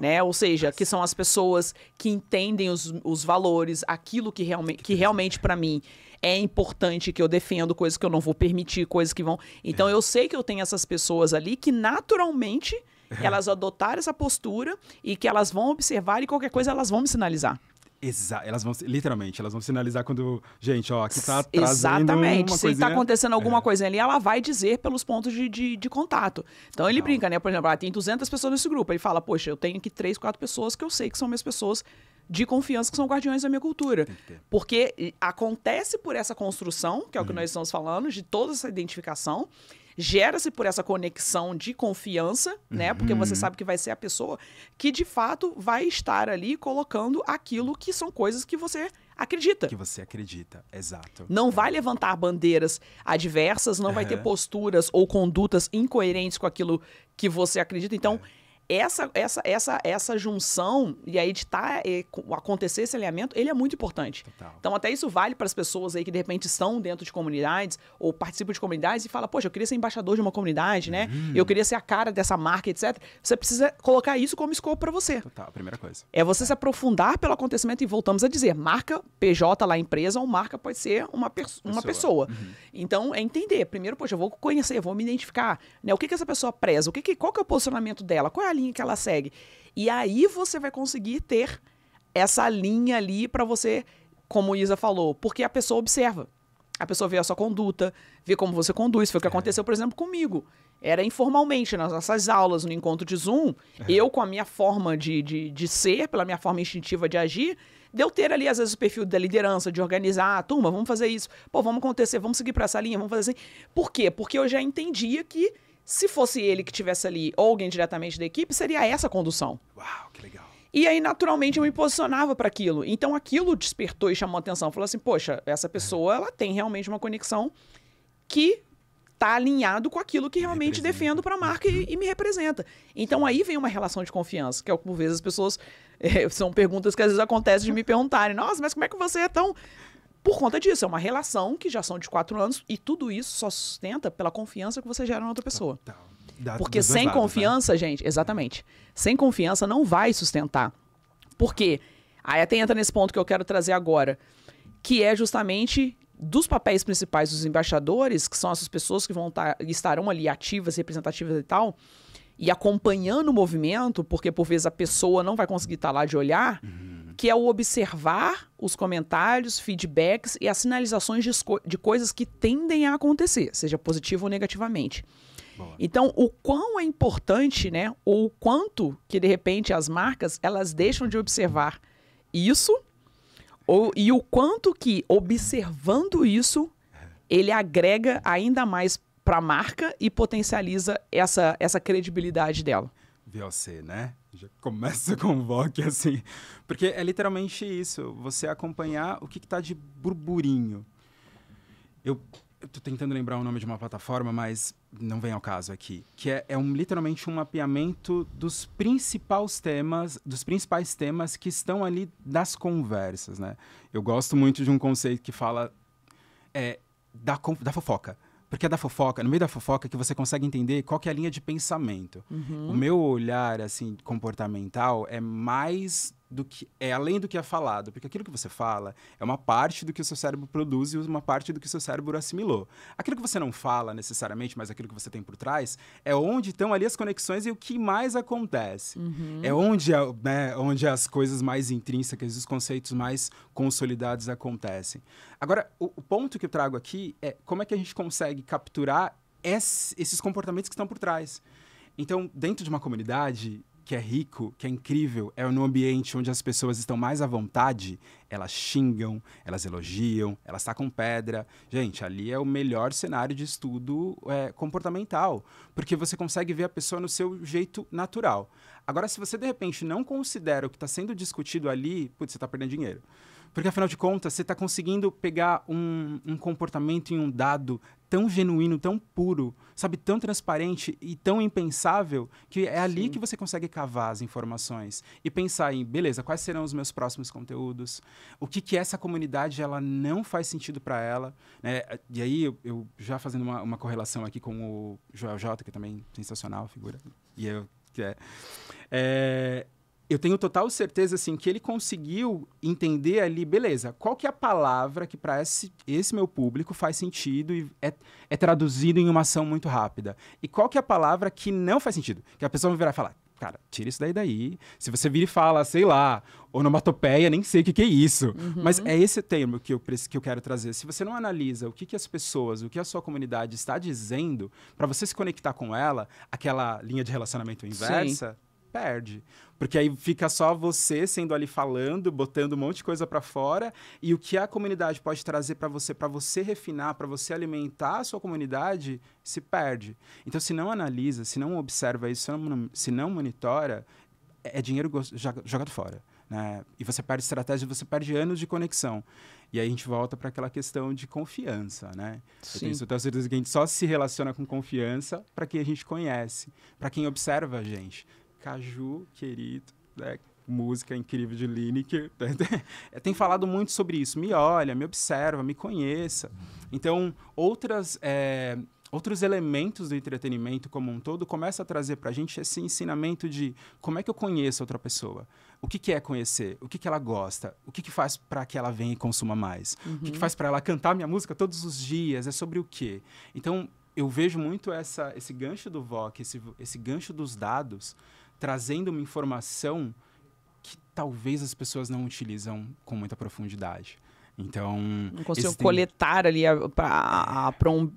Né? Ou seja, que são as pessoas que entendem os, os valores, aquilo que, realme que realmente para mim é importante que eu defendo coisas que eu não vou permitir, coisas que vão. Então eu sei que eu tenho essas pessoas ali que naturalmente elas adotaram essa postura e que elas vão observar e qualquer coisa elas vão me sinalizar. Exato, elas vão, literalmente, elas vão sinalizar quando, gente, ó, aqui tá trazendo Exatamente, uma se tá coisinha... tá acontecendo alguma é. coisa ali, ela vai dizer pelos pontos de, de, de contato. Então ele Não. brinca, né, por exemplo, ah, tem 200 pessoas nesse grupo, ele fala, poxa, eu tenho aqui 3, 4 pessoas que eu sei que são minhas pessoas de confiança que são guardiões da minha cultura. Porque acontece por essa construção, que é o que uhum. nós estamos falando, de toda essa identificação, gera-se por essa conexão de confiança, uhum. né? Porque uhum. você sabe que vai ser a pessoa que de fato vai estar ali colocando aquilo que são coisas que você acredita. Que você acredita, exato. Não é. vai levantar bandeiras adversas, não uhum. vai ter posturas ou condutas incoerentes com aquilo que você acredita. Então, é essa, essa, essa, essa junção e aí de tá, estar acontecer esse alinhamento, ele é muito importante. Total. Então, até isso vale para as pessoas aí que de repente estão dentro de comunidades ou participam de comunidades e fala, poxa, eu queria ser embaixador de uma comunidade, né? Uhum. Eu queria ser a cara dessa marca, etc. Você precisa colocar isso como escopo para você. Total, primeira coisa. É você é. se aprofundar pelo acontecimento e voltamos a dizer, marca PJ lá empresa ou marca pode ser uma, pessoa. uma pessoa. Uhum. Então, é entender. Primeiro, poxa, eu vou conhecer, vou me identificar, né? O que que essa pessoa preza? O que que, qual que é o posicionamento dela? Qual é a linha que ela segue. E aí você vai conseguir ter essa linha ali para você, como Isa falou, porque a pessoa observa. A pessoa vê a sua conduta, vê como você conduz. Foi o que é. aconteceu, por exemplo, comigo. Era informalmente, nas nossas aulas, no encontro de Zoom, eu, com a minha forma de, de, de ser, pela minha forma instintiva de agir, deu ter ali, às vezes, o perfil da liderança, de organizar, ah, turma, vamos fazer isso, pô, vamos acontecer, vamos seguir para essa linha, vamos fazer assim. Por quê? Porque eu já entendia que se fosse ele que tivesse ali ou alguém diretamente da equipe, seria essa a condução. Uau, que legal. E aí, naturalmente, eu me posicionava para aquilo. Então, aquilo despertou e chamou atenção. Falou assim: poxa, essa pessoa ela tem realmente uma conexão que está alinhado com aquilo que realmente defendo para a marca e, uhum. e, me representa. Então aí vem uma relação de confiança, que algumas é vezes as pessoas é, são perguntas que às vezes acontecem de me perguntarem: "Nossa, mas como é que você é tão por conta disso. É uma relação que já são de quatro anos e tudo isso só sustenta pela confiança que você gera na outra pessoa. Tá, tá. Porque sem lados, né? confiança, né? gente, exatamente. Sem confiança não vai sustentar. Por quê? Aí até entra nesse ponto que eu quero trazer agora, que é justamente dos papéis principais dos embaixadores, que são essas pessoas que vão tar, tá, estarão ali ativas, representativas e tal, e acompanhando o movimento, porque por vezes a pessoa não vai conseguir estar lá de olhar. Uhum que é o observar os comentários, feedbacks e as sinalizações de, de coisas que tendem a acontecer, seja positivo ou negativamente. Boa. Então, o quão é importante, né, ou o quanto que de repente as marcas elas deixam de observar isso, ou, e o quanto que observando isso ele agrega ainda mais para a marca e potencializa essa, essa credibilidade dela. VOC, né? Já começa com VOC assim. Porque é literalmente isso, você acompanhar o que está de burburinho. Eu estou tentando lembrar o nome de uma plataforma, mas não vem ao caso aqui. Que é, é um, literalmente um mapeamento dos principais temas, dos principais temas que estão ali das conversas, né? Eu gosto muito de um conceito que fala é, da, da fofoca. Porque é da fofoca, no meio da fofoca é que você consegue entender qual que é a linha de pensamento. Uhum. O meu olhar, assim, comportamental é mais do que é além do que é falado, porque aquilo que você fala é uma parte do que o seu cérebro produz e uma parte do que o seu cérebro assimilou. Aquilo que você não fala necessariamente, mas aquilo que você tem por trás é onde estão ali as conexões e o que mais acontece. Uhum. É onde, é, né, onde as coisas mais intrínsecas, os conceitos mais consolidados acontecem. Agora, o, o ponto que eu trago aqui é como é que a gente consegue capturar esses comportamentos que estão por trás. Então, dentro de uma comunidade, que é rico, que é incrível, é no ambiente onde as pessoas estão mais à vontade, elas xingam, elas elogiam, elas com pedra. Gente, ali é o melhor cenário de estudo é, comportamental, porque você consegue ver a pessoa no seu jeito natural. Agora, se você de repente não considera o que está sendo discutido ali, putz, você está perdendo dinheiro. Porque, afinal de contas, você está conseguindo pegar um, um comportamento em um dado tão genuíno, tão puro, sabe, tão transparente e tão impensável, que é ali Sim. que você consegue cavar as informações e pensar em, beleza, quais serão os meus próximos conteúdos? O que que essa comunidade ela não faz sentido para ela, né? E aí eu, eu já fazendo uma, uma, correlação aqui com o Joel J, que é também sensacional figura. E eu que é, é eu tenho total certeza assim que ele conseguiu entender ali, beleza, qual que é a palavra que para esse, esse, meu público faz sentido e é, é, traduzido em uma ação muito rápida. E qual que é a palavra que não faz sentido? Que a pessoa vai virar e falar, cara, tira isso daí daí. Se você vir e fala, sei lá, onomatopeia, nem sei o que, que é isso. Uhum. Mas é esse termo que eu, que eu quero trazer. Se você não analisa o que, que as pessoas, o que a sua comunidade está dizendo, para você se conectar com ela, aquela linha de relacionamento inversa, Sim perde. Porque aí fica só você sendo ali falando, botando um monte de coisa para fora, e o que a comunidade pode trazer para você, para você refinar, para você alimentar a sua comunidade, se perde. Então, se não analisa, se não observa isso, se não, monitora, é dinheiro jogado fora. Né? E você perde estratégia, você perde anos de conexão. E aí a gente volta para aquela questão de confiança, né? Sim. Eu tenho certeza que a gente só se relaciona com confiança para quem a gente conhece, para quem observa a gente. Caju, querido, né? música incrível de Lineker. Tá Tem falado muito sobre isso. Me olha, me observa, me conheça. Então, outras, é, outros elementos do entretenimento como um todo começa a trazer para a gente esse ensinamento de como é que eu conheço outra pessoa. O que, que é conhecer? O que, que ela gosta? O que, que faz para que ela venha e consuma mais? Uhum. O que, que uhum. faz para ela cantar minha música todos os dias? É sobre o quê? Então, eu vejo muito essa, esse gancho do VOC, esse, esse gancho dos dados, trazendo uma informação que talvez as pessoas não utilizam com muita profundidade. Então. Não consigo existem... coletar ali para um.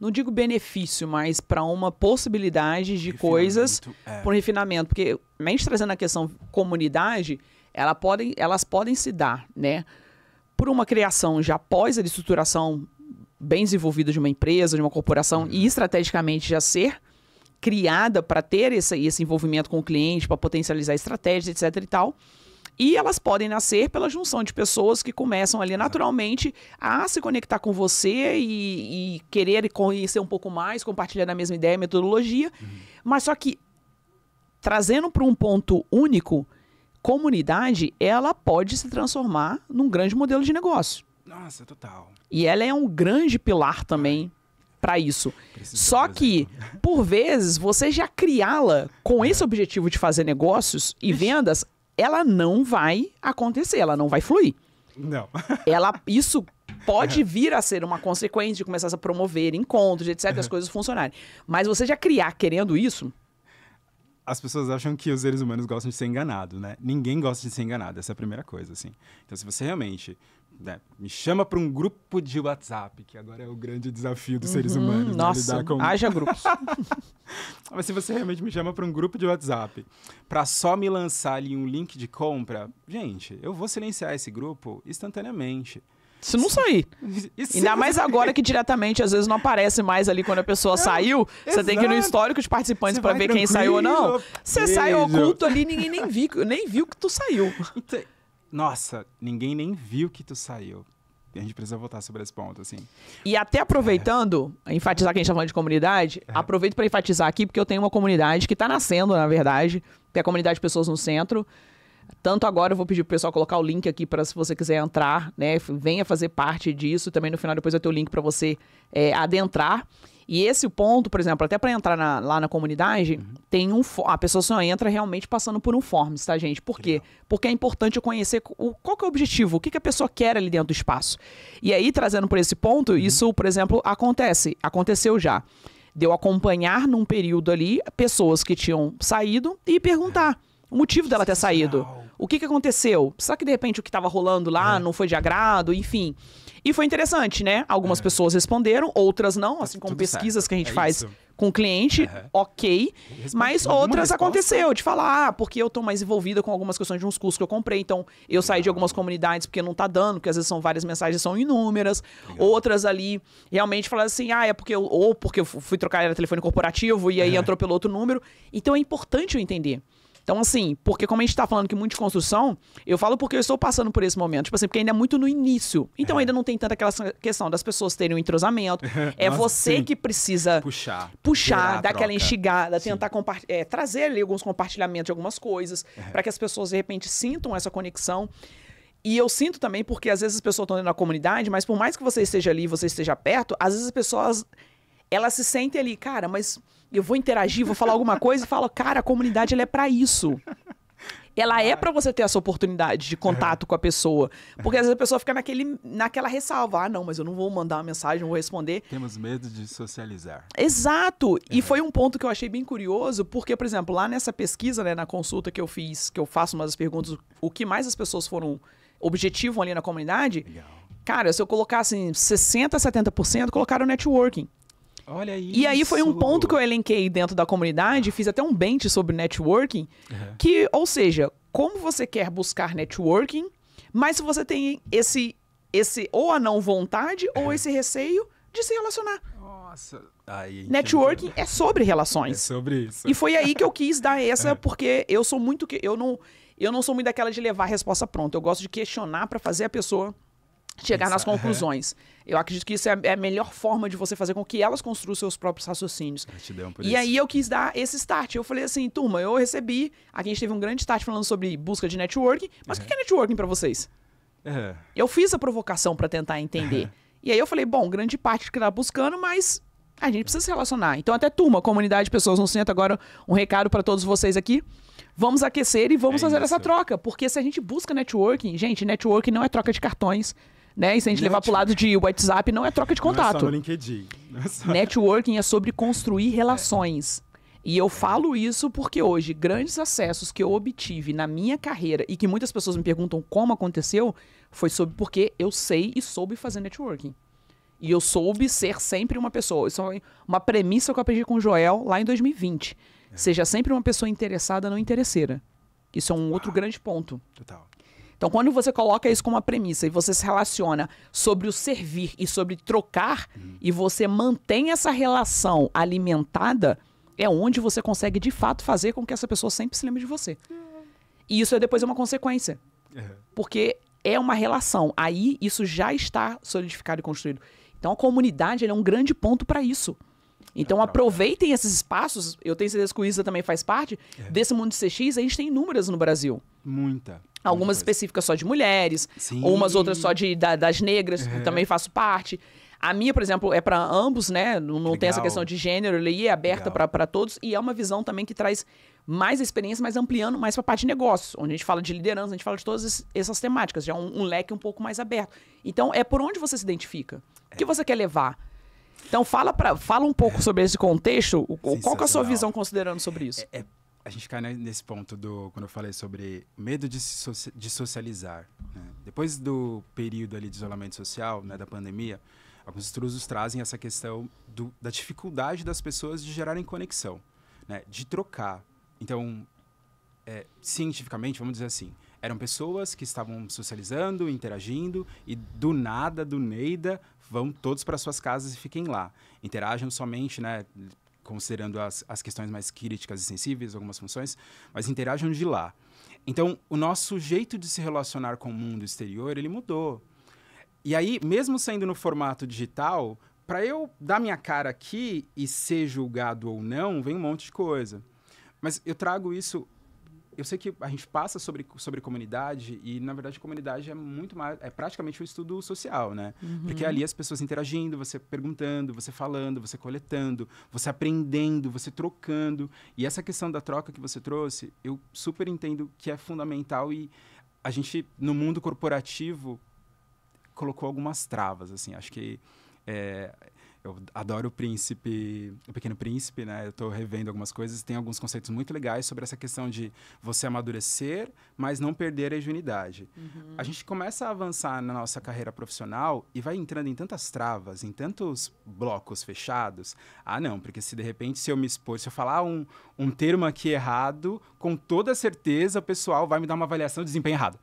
Não digo benefício, mas para uma possibilidade de coisas é. por um refinamento. Porque, mente trazendo a questão comunidade, ela elas podem se dar, né? Por uma criação já após a estruturação bem desenvolvida de uma empresa, de uma corporação, uhum. e estrategicamente já ser criada para ter esse, esse envolvimento com o cliente, para potencializar estratégias, etc. e tal. E elas podem nascer pela junção de pessoas que começam ali naturalmente a se conectar com você e, e querer conhecer um pouco mais, compartilhar a mesma ideia, metodologia. Uhum. Mas só que, trazendo para um ponto único, comunidade, ela pode se transformar num grande modelo de negócio. Nossa, total. E ela é um grande pilar também para isso. Preciso Só que, por vezes, você já criá-la com é. esse objetivo de fazer negócios e vendas, ela não vai acontecer, ela não vai fluir. Não. ela, isso pode é. vir a ser uma consequência de começar a promover encontros, etc, as coisas funcionarem. Mas você já criar querendo isso, as pessoas acham que os seres humanos gostam de ser enganados, né? Ninguém gosta de ser enganado, essa é a primeira coisa, assim. Então, se você realmente né, me chama para um grupo de WhatsApp, que agora é o grande desafio dos uhum, seres humanos, nossa, né, lidar com... haja grupos. Mas se você realmente me chama para um grupo de WhatsApp para só me lançar ali um link de compra, gente, eu vou silenciar esse grupo instantaneamente. Se não sair. Se Ainda mais sair. agora que diretamente, às vezes, não aparece mais ali quando a pessoa saiu. Exato. Você tem que ir no histórico de participantes para ver quem saiu ou não. Você sai oculto ali, ninguém nem viu, nem viu que tu saiu. Então, nossa, ninguém nem viu que tu saiu. A gente precisa voltar sobre esse ponto, assim. E até aproveitando, é. enfatizar que a gente tá falando de comunidade, é. aproveito para enfatizar aqui, porque eu tenho uma comunidade que está nascendo, na verdade, que é a comunidade de pessoas no centro. Tanto agora eu vou pedir pro pessoal colocar o link aqui para se você quiser entrar, né? Venha fazer parte disso. Também no final depois eu tenho o link para você é, adentrar. E esse ponto, por exemplo, até para entrar na, lá na comunidade, uhum. tem um a pessoa só entra realmente passando por um forms, tá, gente? Por quê? Legal. Porque é importante conhecer o, qual que é o objetivo, o que, que a pessoa quer ali dentro do espaço. E aí, trazendo por esse ponto, uhum. isso, por exemplo, acontece, aconteceu já. Deu de acompanhar num período ali pessoas que tinham saído e perguntar. É o motivo dela ter saído. O que, que aconteceu? Será que de repente o que estava rolando lá é. não foi de agrado? Enfim. E foi interessante, né? Algumas é. pessoas responderam, outras não, assim como pesquisas certo. que a gente é faz isso. com o cliente, ok. mas outras resposta? aconteceu, de falar, ah, porque eu tô mais envolvida com algumas questões de uns cursos que eu comprei, então eu saí de ah. algumas comunidades porque não tá dando, porque às vezes são várias mensagens, são inúmeras. Legal. Outras ali realmente falaram assim, ah, é porque eu, ou porque eu fui trocar era telefone corporativo e aí entrou pelo outro número. Então é importante eu entender. Então, assim, porque como a gente tá falando que muito de construção, eu falo porque eu estou passando por esse momento. Tipo assim, porque ainda é muito no início. Então é. ainda não tem tanta aquela questão das pessoas terem um entrosamento. é Nossa, você sim. que precisa puxar, puxar dar aquela enxigada, tentar é, trazer ali alguns compartilhamentos de algumas coisas, é. para que as pessoas de repente sintam essa conexão. E eu sinto também porque às vezes as pessoas estão dentro da comunidade, mas por mais que você esteja ali, você esteja perto, às vezes as pessoas elas se sentem ali, cara, mas eu vou interagir, vou falar alguma coisa e falo, cara, a comunidade ela é para isso. Ela é para você ter essa oportunidade de contato com a pessoa. Porque às vezes a pessoa fica naquele, naquela ressalva. Ah, não, mas eu não vou mandar uma mensagem, não vou responder. Temos medo de socializar. Exato. É. E foi um ponto que eu achei bem curioso, porque, por exemplo, lá nessa pesquisa, né, na consulta que eu fiz, que eu faço umas perguntas, o que mais as pessoas foram objetivo ali na comunidade, Legal. cara, se eu colocasse 60%, 70%, colocaram networking. Olha isso. E aí foi um ponto que eu elenquei dentro da comunidade, fiz até um bench sobre networking, uhum. que, ou seja, como você quer buscar networking, mas se você tem esse esse ou a não vontade é. ou esse receio de se relacionar. Nossa. Aí, networking entendi. é sobre relações. É sobre isso. E foi aí que eu quis dar essa, é. porque eu sou muito que eu não eu não sou muito daquela de levar a resposta pronta. Eu gosto de questionar para fazer a pessoa chegar Pensar. nas conclusões. Eu acredito que isso é, é a melhor forma de você fazer com que elas construam seus próprios raciocínios. e isso. aí eu quis dar esse start. Eu falei assim, turma, eu recebi. Aqui a gente teve um grande start falando sobre busca de networking. Mas o uhum. que é networking para vocês? Uhum. Eu fiz a provocação para tentar entender. Uhum. E aí eu falei, bom, grande parte do que tá buscando, mas a gente precisa se relacionar. Então, até turma, comunidade de pessoas no centro, agora um recado para todos vocês aqui. Vamos aquecer e vamos é fazer isso. essa troca. Porque se a gente busca networking, gente, networking não é troca de cartões. Né? E se a gente Network. levar pro lado de WhatsApp, não é troca de contato. Não é só no LinkedIn. É só... Networking é sobre construir é. relações. E eu falo isso porque hoje, grandes acessos que eu obtive na minha carreira e que muitas pessoas me perguntam como aconteceu, foi sobre porque eu sei e soube fazer networking. E eu soube ser sempre uma pessoa. Isso é uma premissa que eu aprendi com o Joel lá em 2020. É. Seja sempre uma pessoa interessada, não interesseira. Isso é um Uau. outro grande ponto. Total. Então, quando você coloca isso como uma premissa e você se relaciona sobre o servir e sobre trocar, uhum. e você mantém essa relação alimentada, é onde você consegue de fato fazer com que essa pessoa sempre se lembre de você. Uhum. E isso é depois é uma consequência. Uhum. Porque é uma relação. Aí isso já está solidificado e construído. Então a comunidade é um grande ponto para isso. Então é, aproveitem esses espaços, eu tenho certeza que o Isa também faz parte, é. desse mundo de CX, a gente tem inúmeras no Brasil. Muita. Algumas específicas só de mulheres, Sim. umas outras só de, da, das negras, que também faço parte. A minha, por exemplo, é para ambos, né? Não, não tem essa questão de gênero, ela é aberta para todos e é uma visão também que traz mais experiência, mas ampliando mais para a parte de negócios, onde a gente fala de liderança, a gente fala de todas essas temáticas, já é um, um leque um pouco mais aberto. Então, é por onde você se identifica? O que é. você quer levar? Então, fala, pra, fala um pouco é. sobre esse contexto, qual é a sua visão considerando sobre isso? É, é a gente cai nesse ponto do quando eu falei sobre medo de, so de socializar. Né? Depois do período ali de isolamento social, né, da pandemia, alguns estudos trazem essa questão do, da dificuldade das pessoas de gerarem conexão, né, de trocar. Então, é, cientificamente, vamos dizer assim, eram pessoas que estavam socializando, interagindo e do nada, do neida, vão todos para suas casas e fiquem lá. Interagem somente, né? considerando as, as questões mais críticas e sensíveis, algumas funções, mas interagem de lá. Então, o nosso jeito de se relacionar com o mundo exterior, ele mudou. E aí, mesmo sendo no formato digital, para eu dar minha cara aqui e ser julgado ou não, vem um monte de coisa. Mas eu trago isso eu sei que a gente passa sobre, sobre comunidade e, na verdade, comunidade é muito mais. É praticamente um estudo social, né? Uhum. Porque ali as pessoas interagindo, você perguntando, você falando, você coletando, você aprendendo, você trocando. E essa questão da troca que você trouxe, eu super entendo que é fundamental e a gente, no mundo corporativo, colocou algumas travas, assim. Acho que. É, eu adoro o Príncipe, o Pequeno Príncipe, né? Eu tô revendo algumas coisas. Tem alguns conceitos muito legais sobre essa questão de você amadurecer, mas não perder a ingenuidade. Uhum. A gente começa a avançar na nossa carreira profissional e vai entrando em tantas travas, em tantos blocos fechados. Ah, não, porque se de repente se eu me expor, se eu falar um, um termo aqui errado, com toda certeza o pessoal vai me dar uma avaliação de desempenho errado.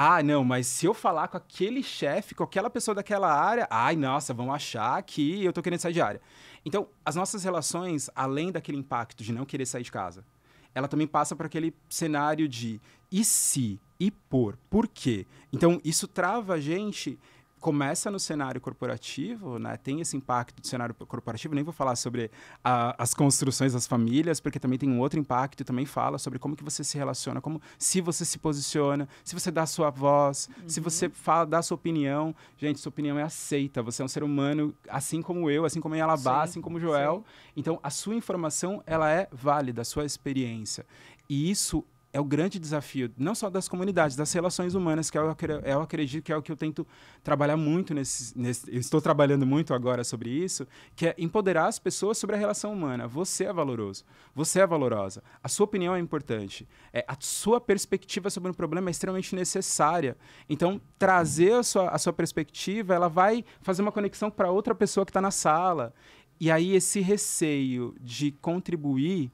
Ah, não, mas se eu falar com aquele chefe, com aquela pessoa daquela área, ai, nossa, vão achar que eu tô querendo sair de área. Então, as nossas relações, além daquele impacto de não querer sair de casa, ela também passa para aquele cenário de e se, e por, por quê? Então, isso trava a gente começa no cenário corporativo, né, tem esse impacto do cenário corporativo, nem vou falar sobre a, as construções das famílias, porque também tem um outro impacto, também fala sobre como que você se relaciona, como se você se posiciona, se você dá a sua voz, uhum. se você uhum. fala, dá a sua opinião. Gente, sua opinião é aceita, você é um ser humano assim como eu, assim como a Yalabá, assim como Joel. Sim. Então, a sua informação, ela é válida, a sua experiência. E isso é o grande desafio, não só das comunidades, das relações humanas, que eu, eu acredito que é o que eu tento trabalhar muito nesse, nesse, estou trabalhando muito agora sobre isso, que é empoderar as pessoas sobre a relação humana. Você é valoroso, você é valorosa, a sua opinião é importante, é, a sua perspectiva sobre um problema é extremamente necessária. Então, trazer a sua, a sua perspectiva, ela vai fazer uma conexão para outra pessoa que está na sala. E aí, esse receio de contribuir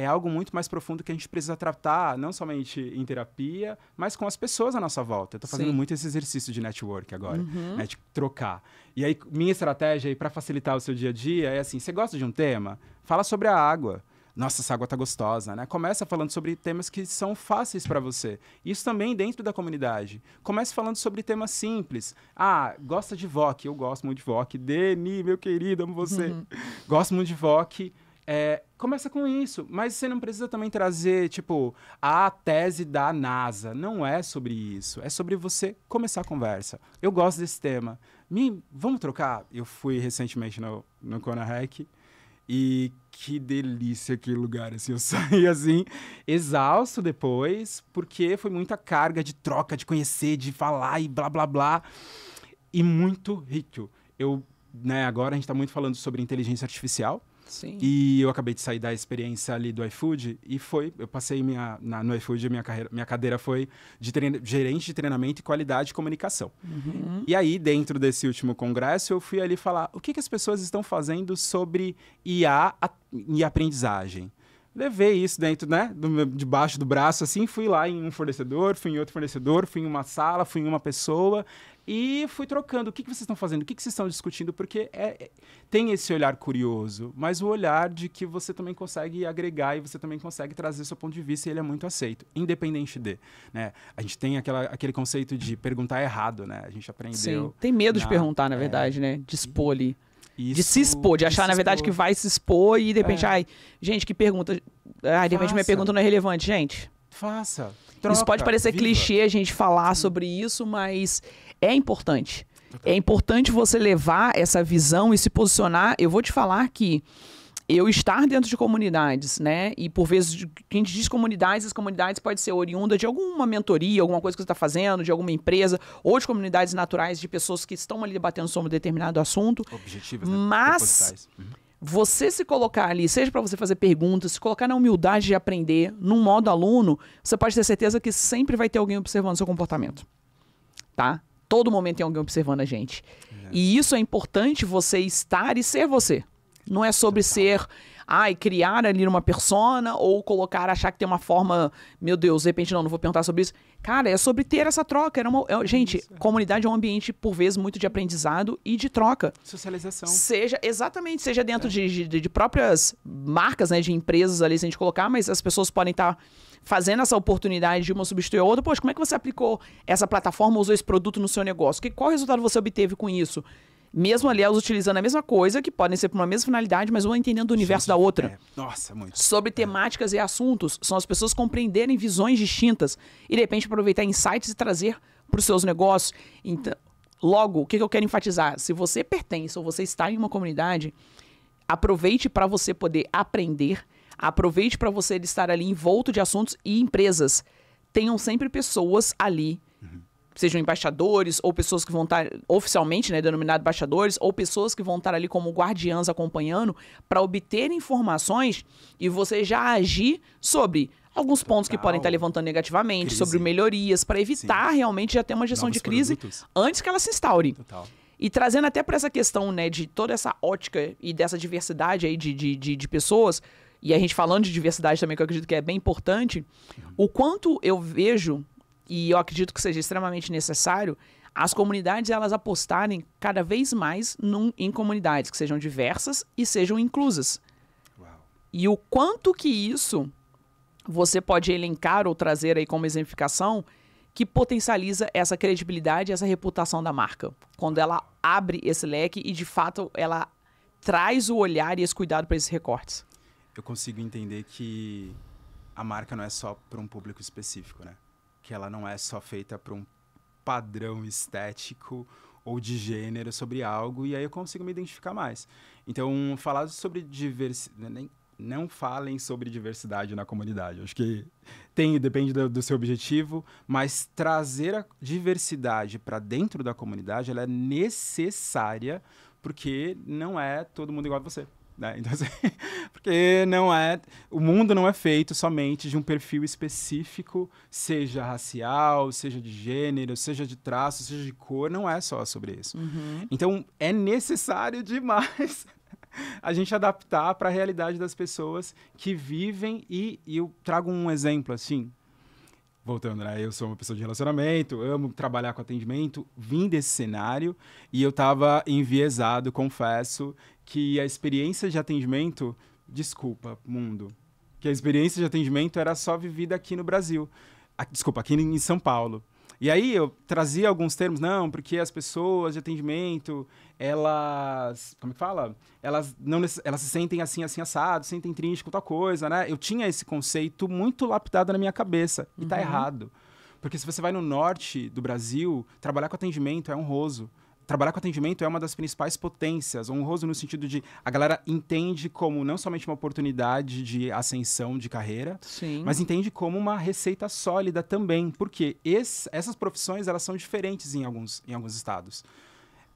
é algo muito mais profundo que a gente precisa tratar, não somente em terapia, mas com as pessoas à nossa volta. Eu tô fazendo Sim. muito esse exercício de network agora, uhum. né, de trocar. E aí, minha estratégia para facilitar o seu dia a dia é assim: você gosta de um tema? Fala sobre a água. Nossa, essa água tá gostosa, né? Começa falando sobre temas que são fáceis para você. Isso também dentro da comunidade. Comece falando sobre temas simples. Ah, gosta de VOC? Eu gosto muito de VOC. Deni, meu querido, amo você. Uhum. Gosto muito de VOC é, começa com isso, mas você não precisa também trazer, tipo, a tese da NASA. Não é sobre isso. É sobre você começar a conversa. Eu gosto desse tema. Me, vamos trocar? Eu fui recentemente no, no Kona Hack e que delícia aquele lugar, assim, eu saí, assim, exausto depois, porque foi muita carga de troca, de conhecer, de falar e blá, blá, blá, e muito rico. Eu, né, agora a gente está muito falando sobre inteligência artificial, Sim. E eu acabei de sair da experiência ali do iFood e foi, eu passei minha, na, no iFood, minha, carreira, minha cadeira foi de gerente de treinamento e qualidade e comunicação. Uhum. E aí, dentro desse último congresso, eu fui ali falar o que, que as pessoas estão fazendo sobre IA e aprendizagem levei isso dentro, né, do, debaixo do braço, assim, fui lá em um fornecedor, fui em outro fornecedor, fui em uma sala, fui em uma pessoa, e fui trocando. O que, que vocês estão fazendo? O que, que vocês estão discutindo? Porque é, é, tem esse olhar curioso, mas o olhar de que você também consegue agregar e você também consegue trazer seu ponto de vista e ele é muito aceito, independente de. Né? A gente tem aquela, aquele conceito de perguntar errado, né? A gente aprendeu. Sim, tem medo na, de perguntar, na é. verdade, é, né? De expor ali. Isso, de se expor, de achar, na verdade, expor. que vai se expor e de repente, é. ai, gente, que pergunta. Ai, de repente minha pergunta não é relevante, gente. Faça. Troca, isso pode parecer viva. clichê a gente falar sobre isso, mas é importante. É importante você levar essa visão e se posicionar. Eu vou te falar que eu estar dentro de comunidades, né? E por vezes quem diz comunidades, as comunidades pode ser oriunda de alguma mentoria, alguma coisa que você está fazendo, de alguma empresa, ou de comunidades naturais de pessoas que estão ali debatendo sobre um determinado assunto. Objetivos, né? Mas uhum. você se colocar ali, seja para você fazer perguntas, se colocar na humildade de aprender, num modo aluno, você pode ter certeza que sempre vai ter alguém observando seu comportamento, tá? Todo momento tem alguém observando a gente. É. E isso é importante você estar e ser você. Não é sobre Total. ser ai, ah, criar ali uma persona ou colocar, achar que tem uma forma, meu Deus, de repente não, não vou perguntar sobre isso. Cara, é sobre ter essa troca. Era uma, é, gente, isso. É. comunidade é um ambiente, por vezes, muito de aprendizado e de troca. Socialização. Seja, exatamente, seja dentro é. de, de, de, próprias marcas, né, de empresas ali, se a gente colocar, mas as pessoas podem estar. Tá fazendo essa oportunidade de uma substituir a outra, poxa, como é que você aplicou essa plataforma, usou esse produto no seu negócio? Que, qual resultado você obteve com isso? mesmo ali, elas utilizando a mesma coisa, que podem ser para uma mesma finalidade, mas uma entendendo o universo Gente, da outra. É. Nossa, muito. Sobre é. temáticas é. e assuntos, são as pessoas compreenderem visões distintas e de repente aproveitar insights e trazer para os seus negócios. Então, logo, o que, que eu quero enfatizar? Se você pertence ou você está em uma comunidade, aproveite para você poder aprender, aproveite para você estar ali envolto de assuntos e empresas. Tenham sempre pessoas ali sejam embaixadores ou pessoas que vão estar oficialmente, né, denominados embaixadores, ou pessoas que vão estar ali como guardiãs acompanhando para obter informações e você já agir sobre alguns pontos Total. que podem estar levantando negativamente, crise. sobre melhorias, para evitar Sim. realmente já ter uma gestão Novos de crise produtos. antes que ela se instaure. Total. E trazendo até para essa questão, né, de toda essa ótica e dessa diversidade aí de, de, de, de, pessoas, e a gente falando de diversidade também, que eu acredito que é bem importante, uhum. o quanto eu vejo e eu acredito que seja extremamente necessário, as comunidades elas apostarem cada vez mais num, em comunidades que sejam diversas e sejam inclusas. Uau. E o quanto que isso você pode elencar ou trazer aí como exemplificação que potencializa essa credibilidade, essa reputação da marca. Quando ela abre esse leque e de fato ela traz o olhar e esse cuidado para esses recortes. Eu consigo entender que a marca não é só para um público específico, né? que ela não é só feita para um padrão estético ou de gênero sobre algo, e aí eu consigo me identificar mais. Então, falar sobre diversidade. Não falem sobre diversidade na comunidade. Acho que tem, depende do, do seu objetivo, mas trazer a diversidade para dentro da comunidade ela é necessária porque não é todo mundo igual a você. Né? Então, assim, porque não é. O mundo não é feito somente de um perfil específico, seja racial, seja de gênero, seja de traço, seja de cor, não é só sobre isso. Uhum. Então é necessário demais a gente adaptar para a realidade das pessoas que vivem e, e eu trago um exemplo assim. Voltando, né? Eu sou uma pessoa de relacionamento, amo trabalhar com atendimento, vim desse cenário e eu estava enviesado, confesso, que a experiência de atendimento, desculpa, mundo, que a experiência de atendimento era só vivida aqui no Brasil. desculpa, aqui em São Paulo. E aí eu trazia alguns termos, não, porque as pessoas de atendimento, elas, como é que fala? Elas não elas se sentem assim, assim, assado, sentem triste com tal coisa, né? Eu tinha esse conceito muito lapidado na minha cabeça, e tá uhum. tá errado. Porque se você vai no norte do Brasil, trabalhar com atendimento é honroso. Um trabalhar com atendimento é uma das principais potências, honroso no sentido de a galera entende como não somente uma oportunidade de ascensão de carreira, Sim. mas entende como uma receita sólida também, porque esse, essas profissões elas são diferentes em alguns, em alguns estados.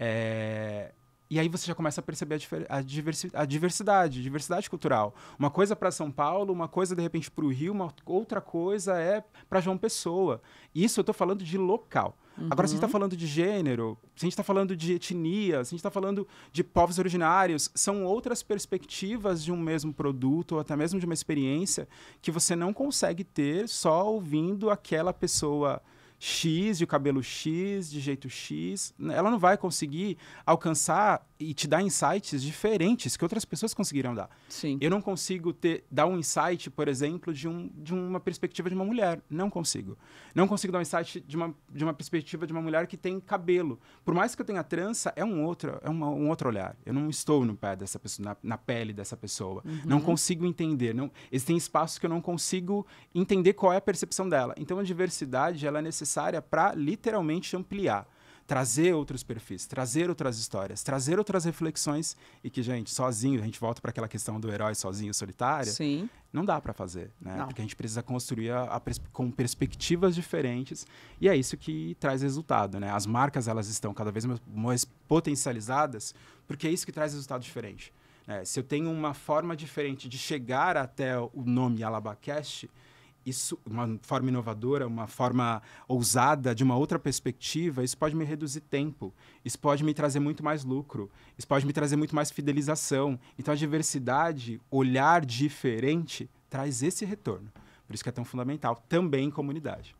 É, e aí você já começa a perceber a, a, diversi a diversidade, diversidade cultural. Uma coisa para São Paulo, uma coisa de repente para o Rio, uma outra coisa é para João Pessoa. Isso eu estou falando de local. Uhum. Agora, se a gente está uhum. falando de gênero, se a gente está falando de etnia, se a gente está falando de povos originários, são outras perspectivas de um mesmo produto ou até mesmo de uma experiência que você não consegue ter só ouvindo aquela pessoa X, de cabelo X, de jeito X. Né? Ela não vai conseguir alcançar e te dar insights diferentes que outras pessoas conseguiram dar. Sim. Eu não consigo ter, dar um insight, por exemplo, de, um, de uma perspectiva de uma mulher. Não consigo. Não consigo dar um insight de uma, de uma perspectiva de uma mulher que tem cabelo. Por mais que eu tenha trança, é um outro, é uma, um outro olhar. Eu não estou no pé dessa pessoa, na, na pele dessa pessoa. Uhum. Não consigo entender. Não, existem espaços que eu não consigo entender qual é a percepção dela. Então a diversidade ela é necessária para literalmente ampliar trazer outros perfis, trazer outras histórias, trazer outras reflexões e que, gente, sozinho, a gente volta para aquela questão do herói sozinho, solitário. Sim. Não dá para fazer, né? Não. Porque a gente precisa construir a, a pers com perspectivas diferentes e é isso que traz resultado, né? As marcas, elas estão cada vez mais, mais potencializadas porque é isso que traz resultado diferente. É, se eu tenho uma forma diferente de chegar até o nome Alabacast, isso, uma forma inovadora, uma forma ousada, de uma outra perspectiva, isso pode me reduzir tempo, isso pode me trazer muito mais lucro, isso pode me trazer muito mais fidelização. Então, a diversidade, olhar diferente, traz esse retorno. Por isso que é tão fundamental, também em comunidade.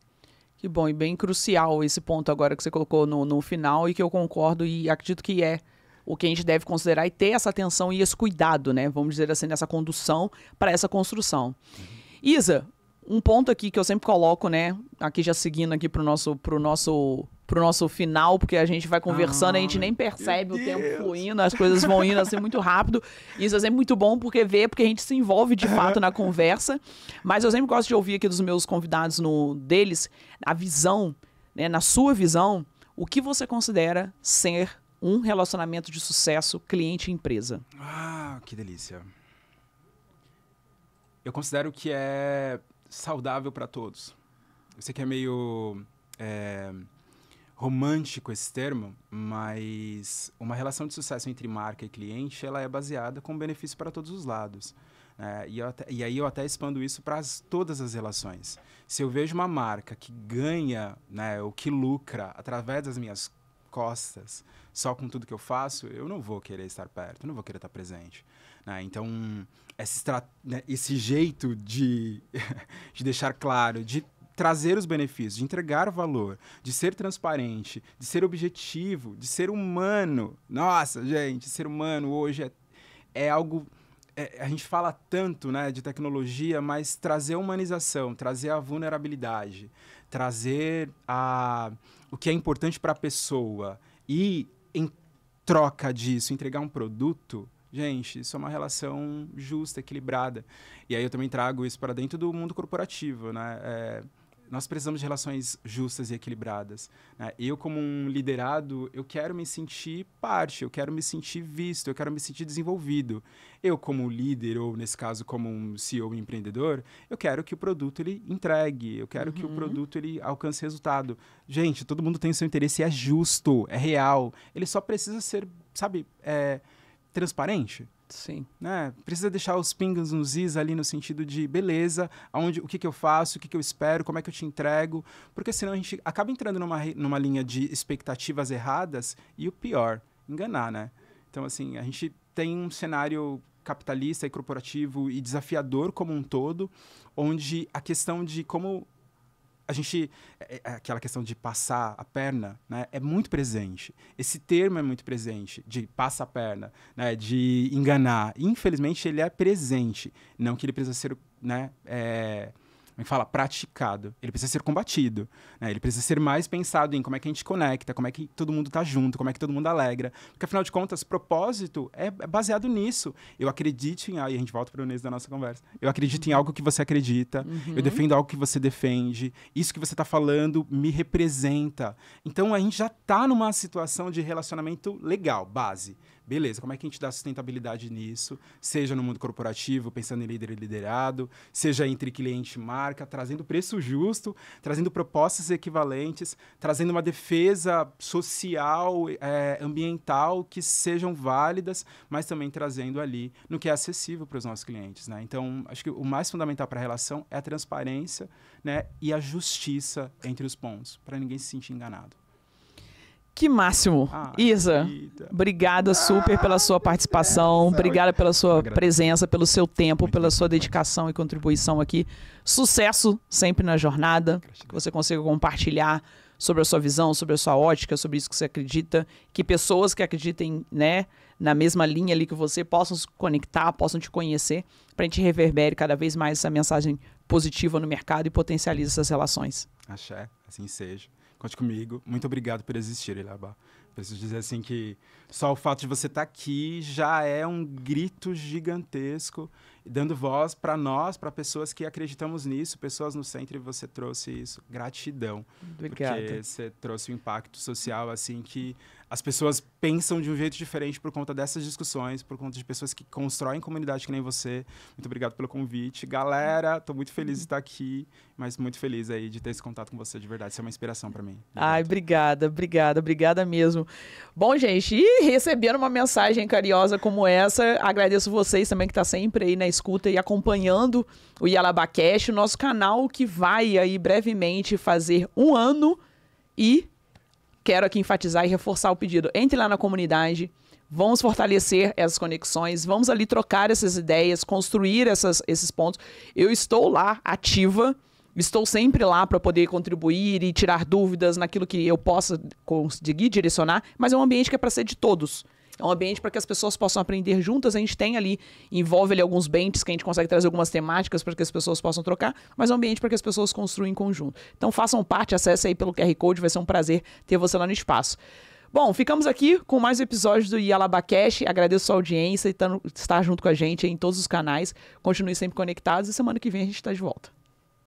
Que bom, e bem crucial esse ponto agora que você colocou no, no final e que eu concordo e acredito que é o que a gente deve considerar e ter essa atenção e esse cuidado, né? Vamos dizer assim, nessa condução para essa construção. Uhum. Isa, um ponto aqui que eu sempre coloco, né? Aqui já seguindo aqui pro nosso, pro nosso, pro nosso final, porque a gente vai conversando, ah, a gente ah, nem percebe o Deus. tempo fluindo, as coisas vão indo assim muito rápido. Isso é sempre muito bom porque vê, porque a gente se envolve de fato na conversa. Mas eu sempre gosto de ouvir aqui dos meus convidados no deles a visão, né? Na sua visão, o que você considera ser um relacionamento de sucesso cliente-empresa? Ah, que delícia. Eu considero que é saudável para todos. Eu sei que é meio é, romântico esse termo, mas uma relação de sucesso entre marca e cliente ela é baseada com benefício para todos os lados. É, e, até, e, aí eu até expando isso para todas as relações. Se eu vejo uma marca que ganha, né, ou que lucra através das minhas costas, só com tudo que eu faço, eu não vou querer estar perto, não vou querer estar presente. Né? Então, né, esse jeito de, de deixar claro, de trazer os benefícios, de entregar valor, de ser transparente, de ser objetivo, de ser humano. Nossa, gente, ser humano hoje é, é algo. É, a gente fala tanto né, de tecnologia, mas trazer a humanização, trazer a vulnerabilidade, trazer a, o que é importante para a pessoa e, em troca disso, entregar um produto Gente, isso é uma relação justa, equilibrada. E aí eu também trago isso para dentro do mundo corporativo, né? É, nós precisamos de relações justas e equilibradas. Né? Eu, como um liderado, eu quero me sentir parte, eu quero me sentir visto, eu quero me sentir desenvolvido. Eu, como líder, ou nesse caso, como um CEO empreendedor, eu quero que o produto ele entregue, eu quero uhum. que o uhum. produto ele alcance resultado. Gente, todo mundo tem o seu interesse, é justo, é real. Ele só precisa ser, sabe, é, transparente. Sim. Né? Precisa deixar os pingos nos is ali no sentido de beleza, aonde, o que, que eu faço, o que, que eu espero, como é que eu te entrego. Porque senão a gente acaba entrando numa, numa linha de expectativas erradas e o pior, enganar, né? Então, assim, a gente tem um cenário capitalista e corporativo e desafiador como um todo, onde a questão de como a gente é, é, aquela questão de passar a perna né, é muito presente esse termo é muito presente de passa a perna né, de enganar infelizmente ele é presente não que ele precisa ser né, é, fala praticado. Ele precisa ser combatido. Né? Ele precisa ser mais pensado em como é que a gente conecta, como é que todo mundo está junto, como é que todo mundo alegra. Porque, afinal de contas, propósito é, é baseado nisso. Eu acredito em. Aí a gente volta para o início da nossa conversa. Eu acredito em uhum. algo que você acredita. Uhum. Eu defendo algo que você defende. Isso que você está falando me representa. Então a gente já está numa situação de relacionamento legal, base beleza, como é que a gente dá sustentabilidade nisso, seja no mundo corporativo, pensando em líder e liderado, seja entre cliente e marca, trazendo preço justo, trazendo propostas equivalentes, trazendo uma defesa social, é, ambiental que sejam válidas, mas também trazendo ali no que é acessível para os nossos clientes. Né? Então, acho que o mais fundamental para a relação é a transparência né, e a justiça entre os pontos, para ninguém se sentir enganado. Que máximo. Ah, Isa, vida. obrigada ah, super pela sua participação, obrigada pela sua presença, pelo seu tempo, pela sua dedicação e contribuição aqui. Sucesso sempre na jornada, que você consiga compartilhar sobre a sua visão, sobre a sua ótica, sobre isso que você acredita, que pessoas que acreditem, né, na mesma linha ali que você possam se conectar, possam te conhecer, para a gente reverbere cada vez mais essa mensagem positiva no mercado e potencialize essas relações. Axé, assim seja. Conte comigo. Muito obrigado por existir, Ilhabá. Preciso dizer assim que só o fato de você estar tá aqui já é um grito gigantesco, dando voz para nós, para pessoas que acreditamos nisso, pessoas no centro, e você trouxe isso. Gratidão. Obrigada. Porque você trouxe um impacto social assim que as pessoas pensam de um jeito diferente por conta dessas discussões, por conta de pessoas que constroem comunidade que nem você. Muito obrigado pelo convite. Galera, estou muito feliz de estar aqui, mas muito feliz aí de ter esse contato com você de verdade. Você é uma inspiração para mim. Obrigado. Ai, obrigada, obrigada, obrigada mesmo. Bom, gente, e recebendo uma mensagem carinhosa como essa, agradeço vocês também que tá sempre aí na escuta e acompanhando o Yalabacast, o nosso canal que vai aí brevemente fazer um ano e quero aqui enfatizar e reforçar o pedido. Entre lá na comunidade, vamos fortalecer essas conexões, vamos ali trocar essas ideias, construir essas, esses pontos. Eu estou lá, ativa, estou sempre lá para poder contribuir e tirar dúvidas naquilo que eu possa conseguir direcionar, mas é um ambiente que é para ser de todos. É um ambiente para que as pessoas possam aprender juntas. A gente tem ali, envolve ali alguns bentes que a gente consegue trazer algumas temáticas para que as pessoas possam trocar, mas é um ambiente para que as pessoas construam em conjunto. Então façam parte, acesse aí pelo QR Code, vai ser um prazer ter você lá no espaço. Bom, ficamos aqui com mais um episódio do Yalabacash. Agradeço a sua audiência e estar junto com a gente em todos os canais. Continue sempre conectados e semana que vem a gente está de volta.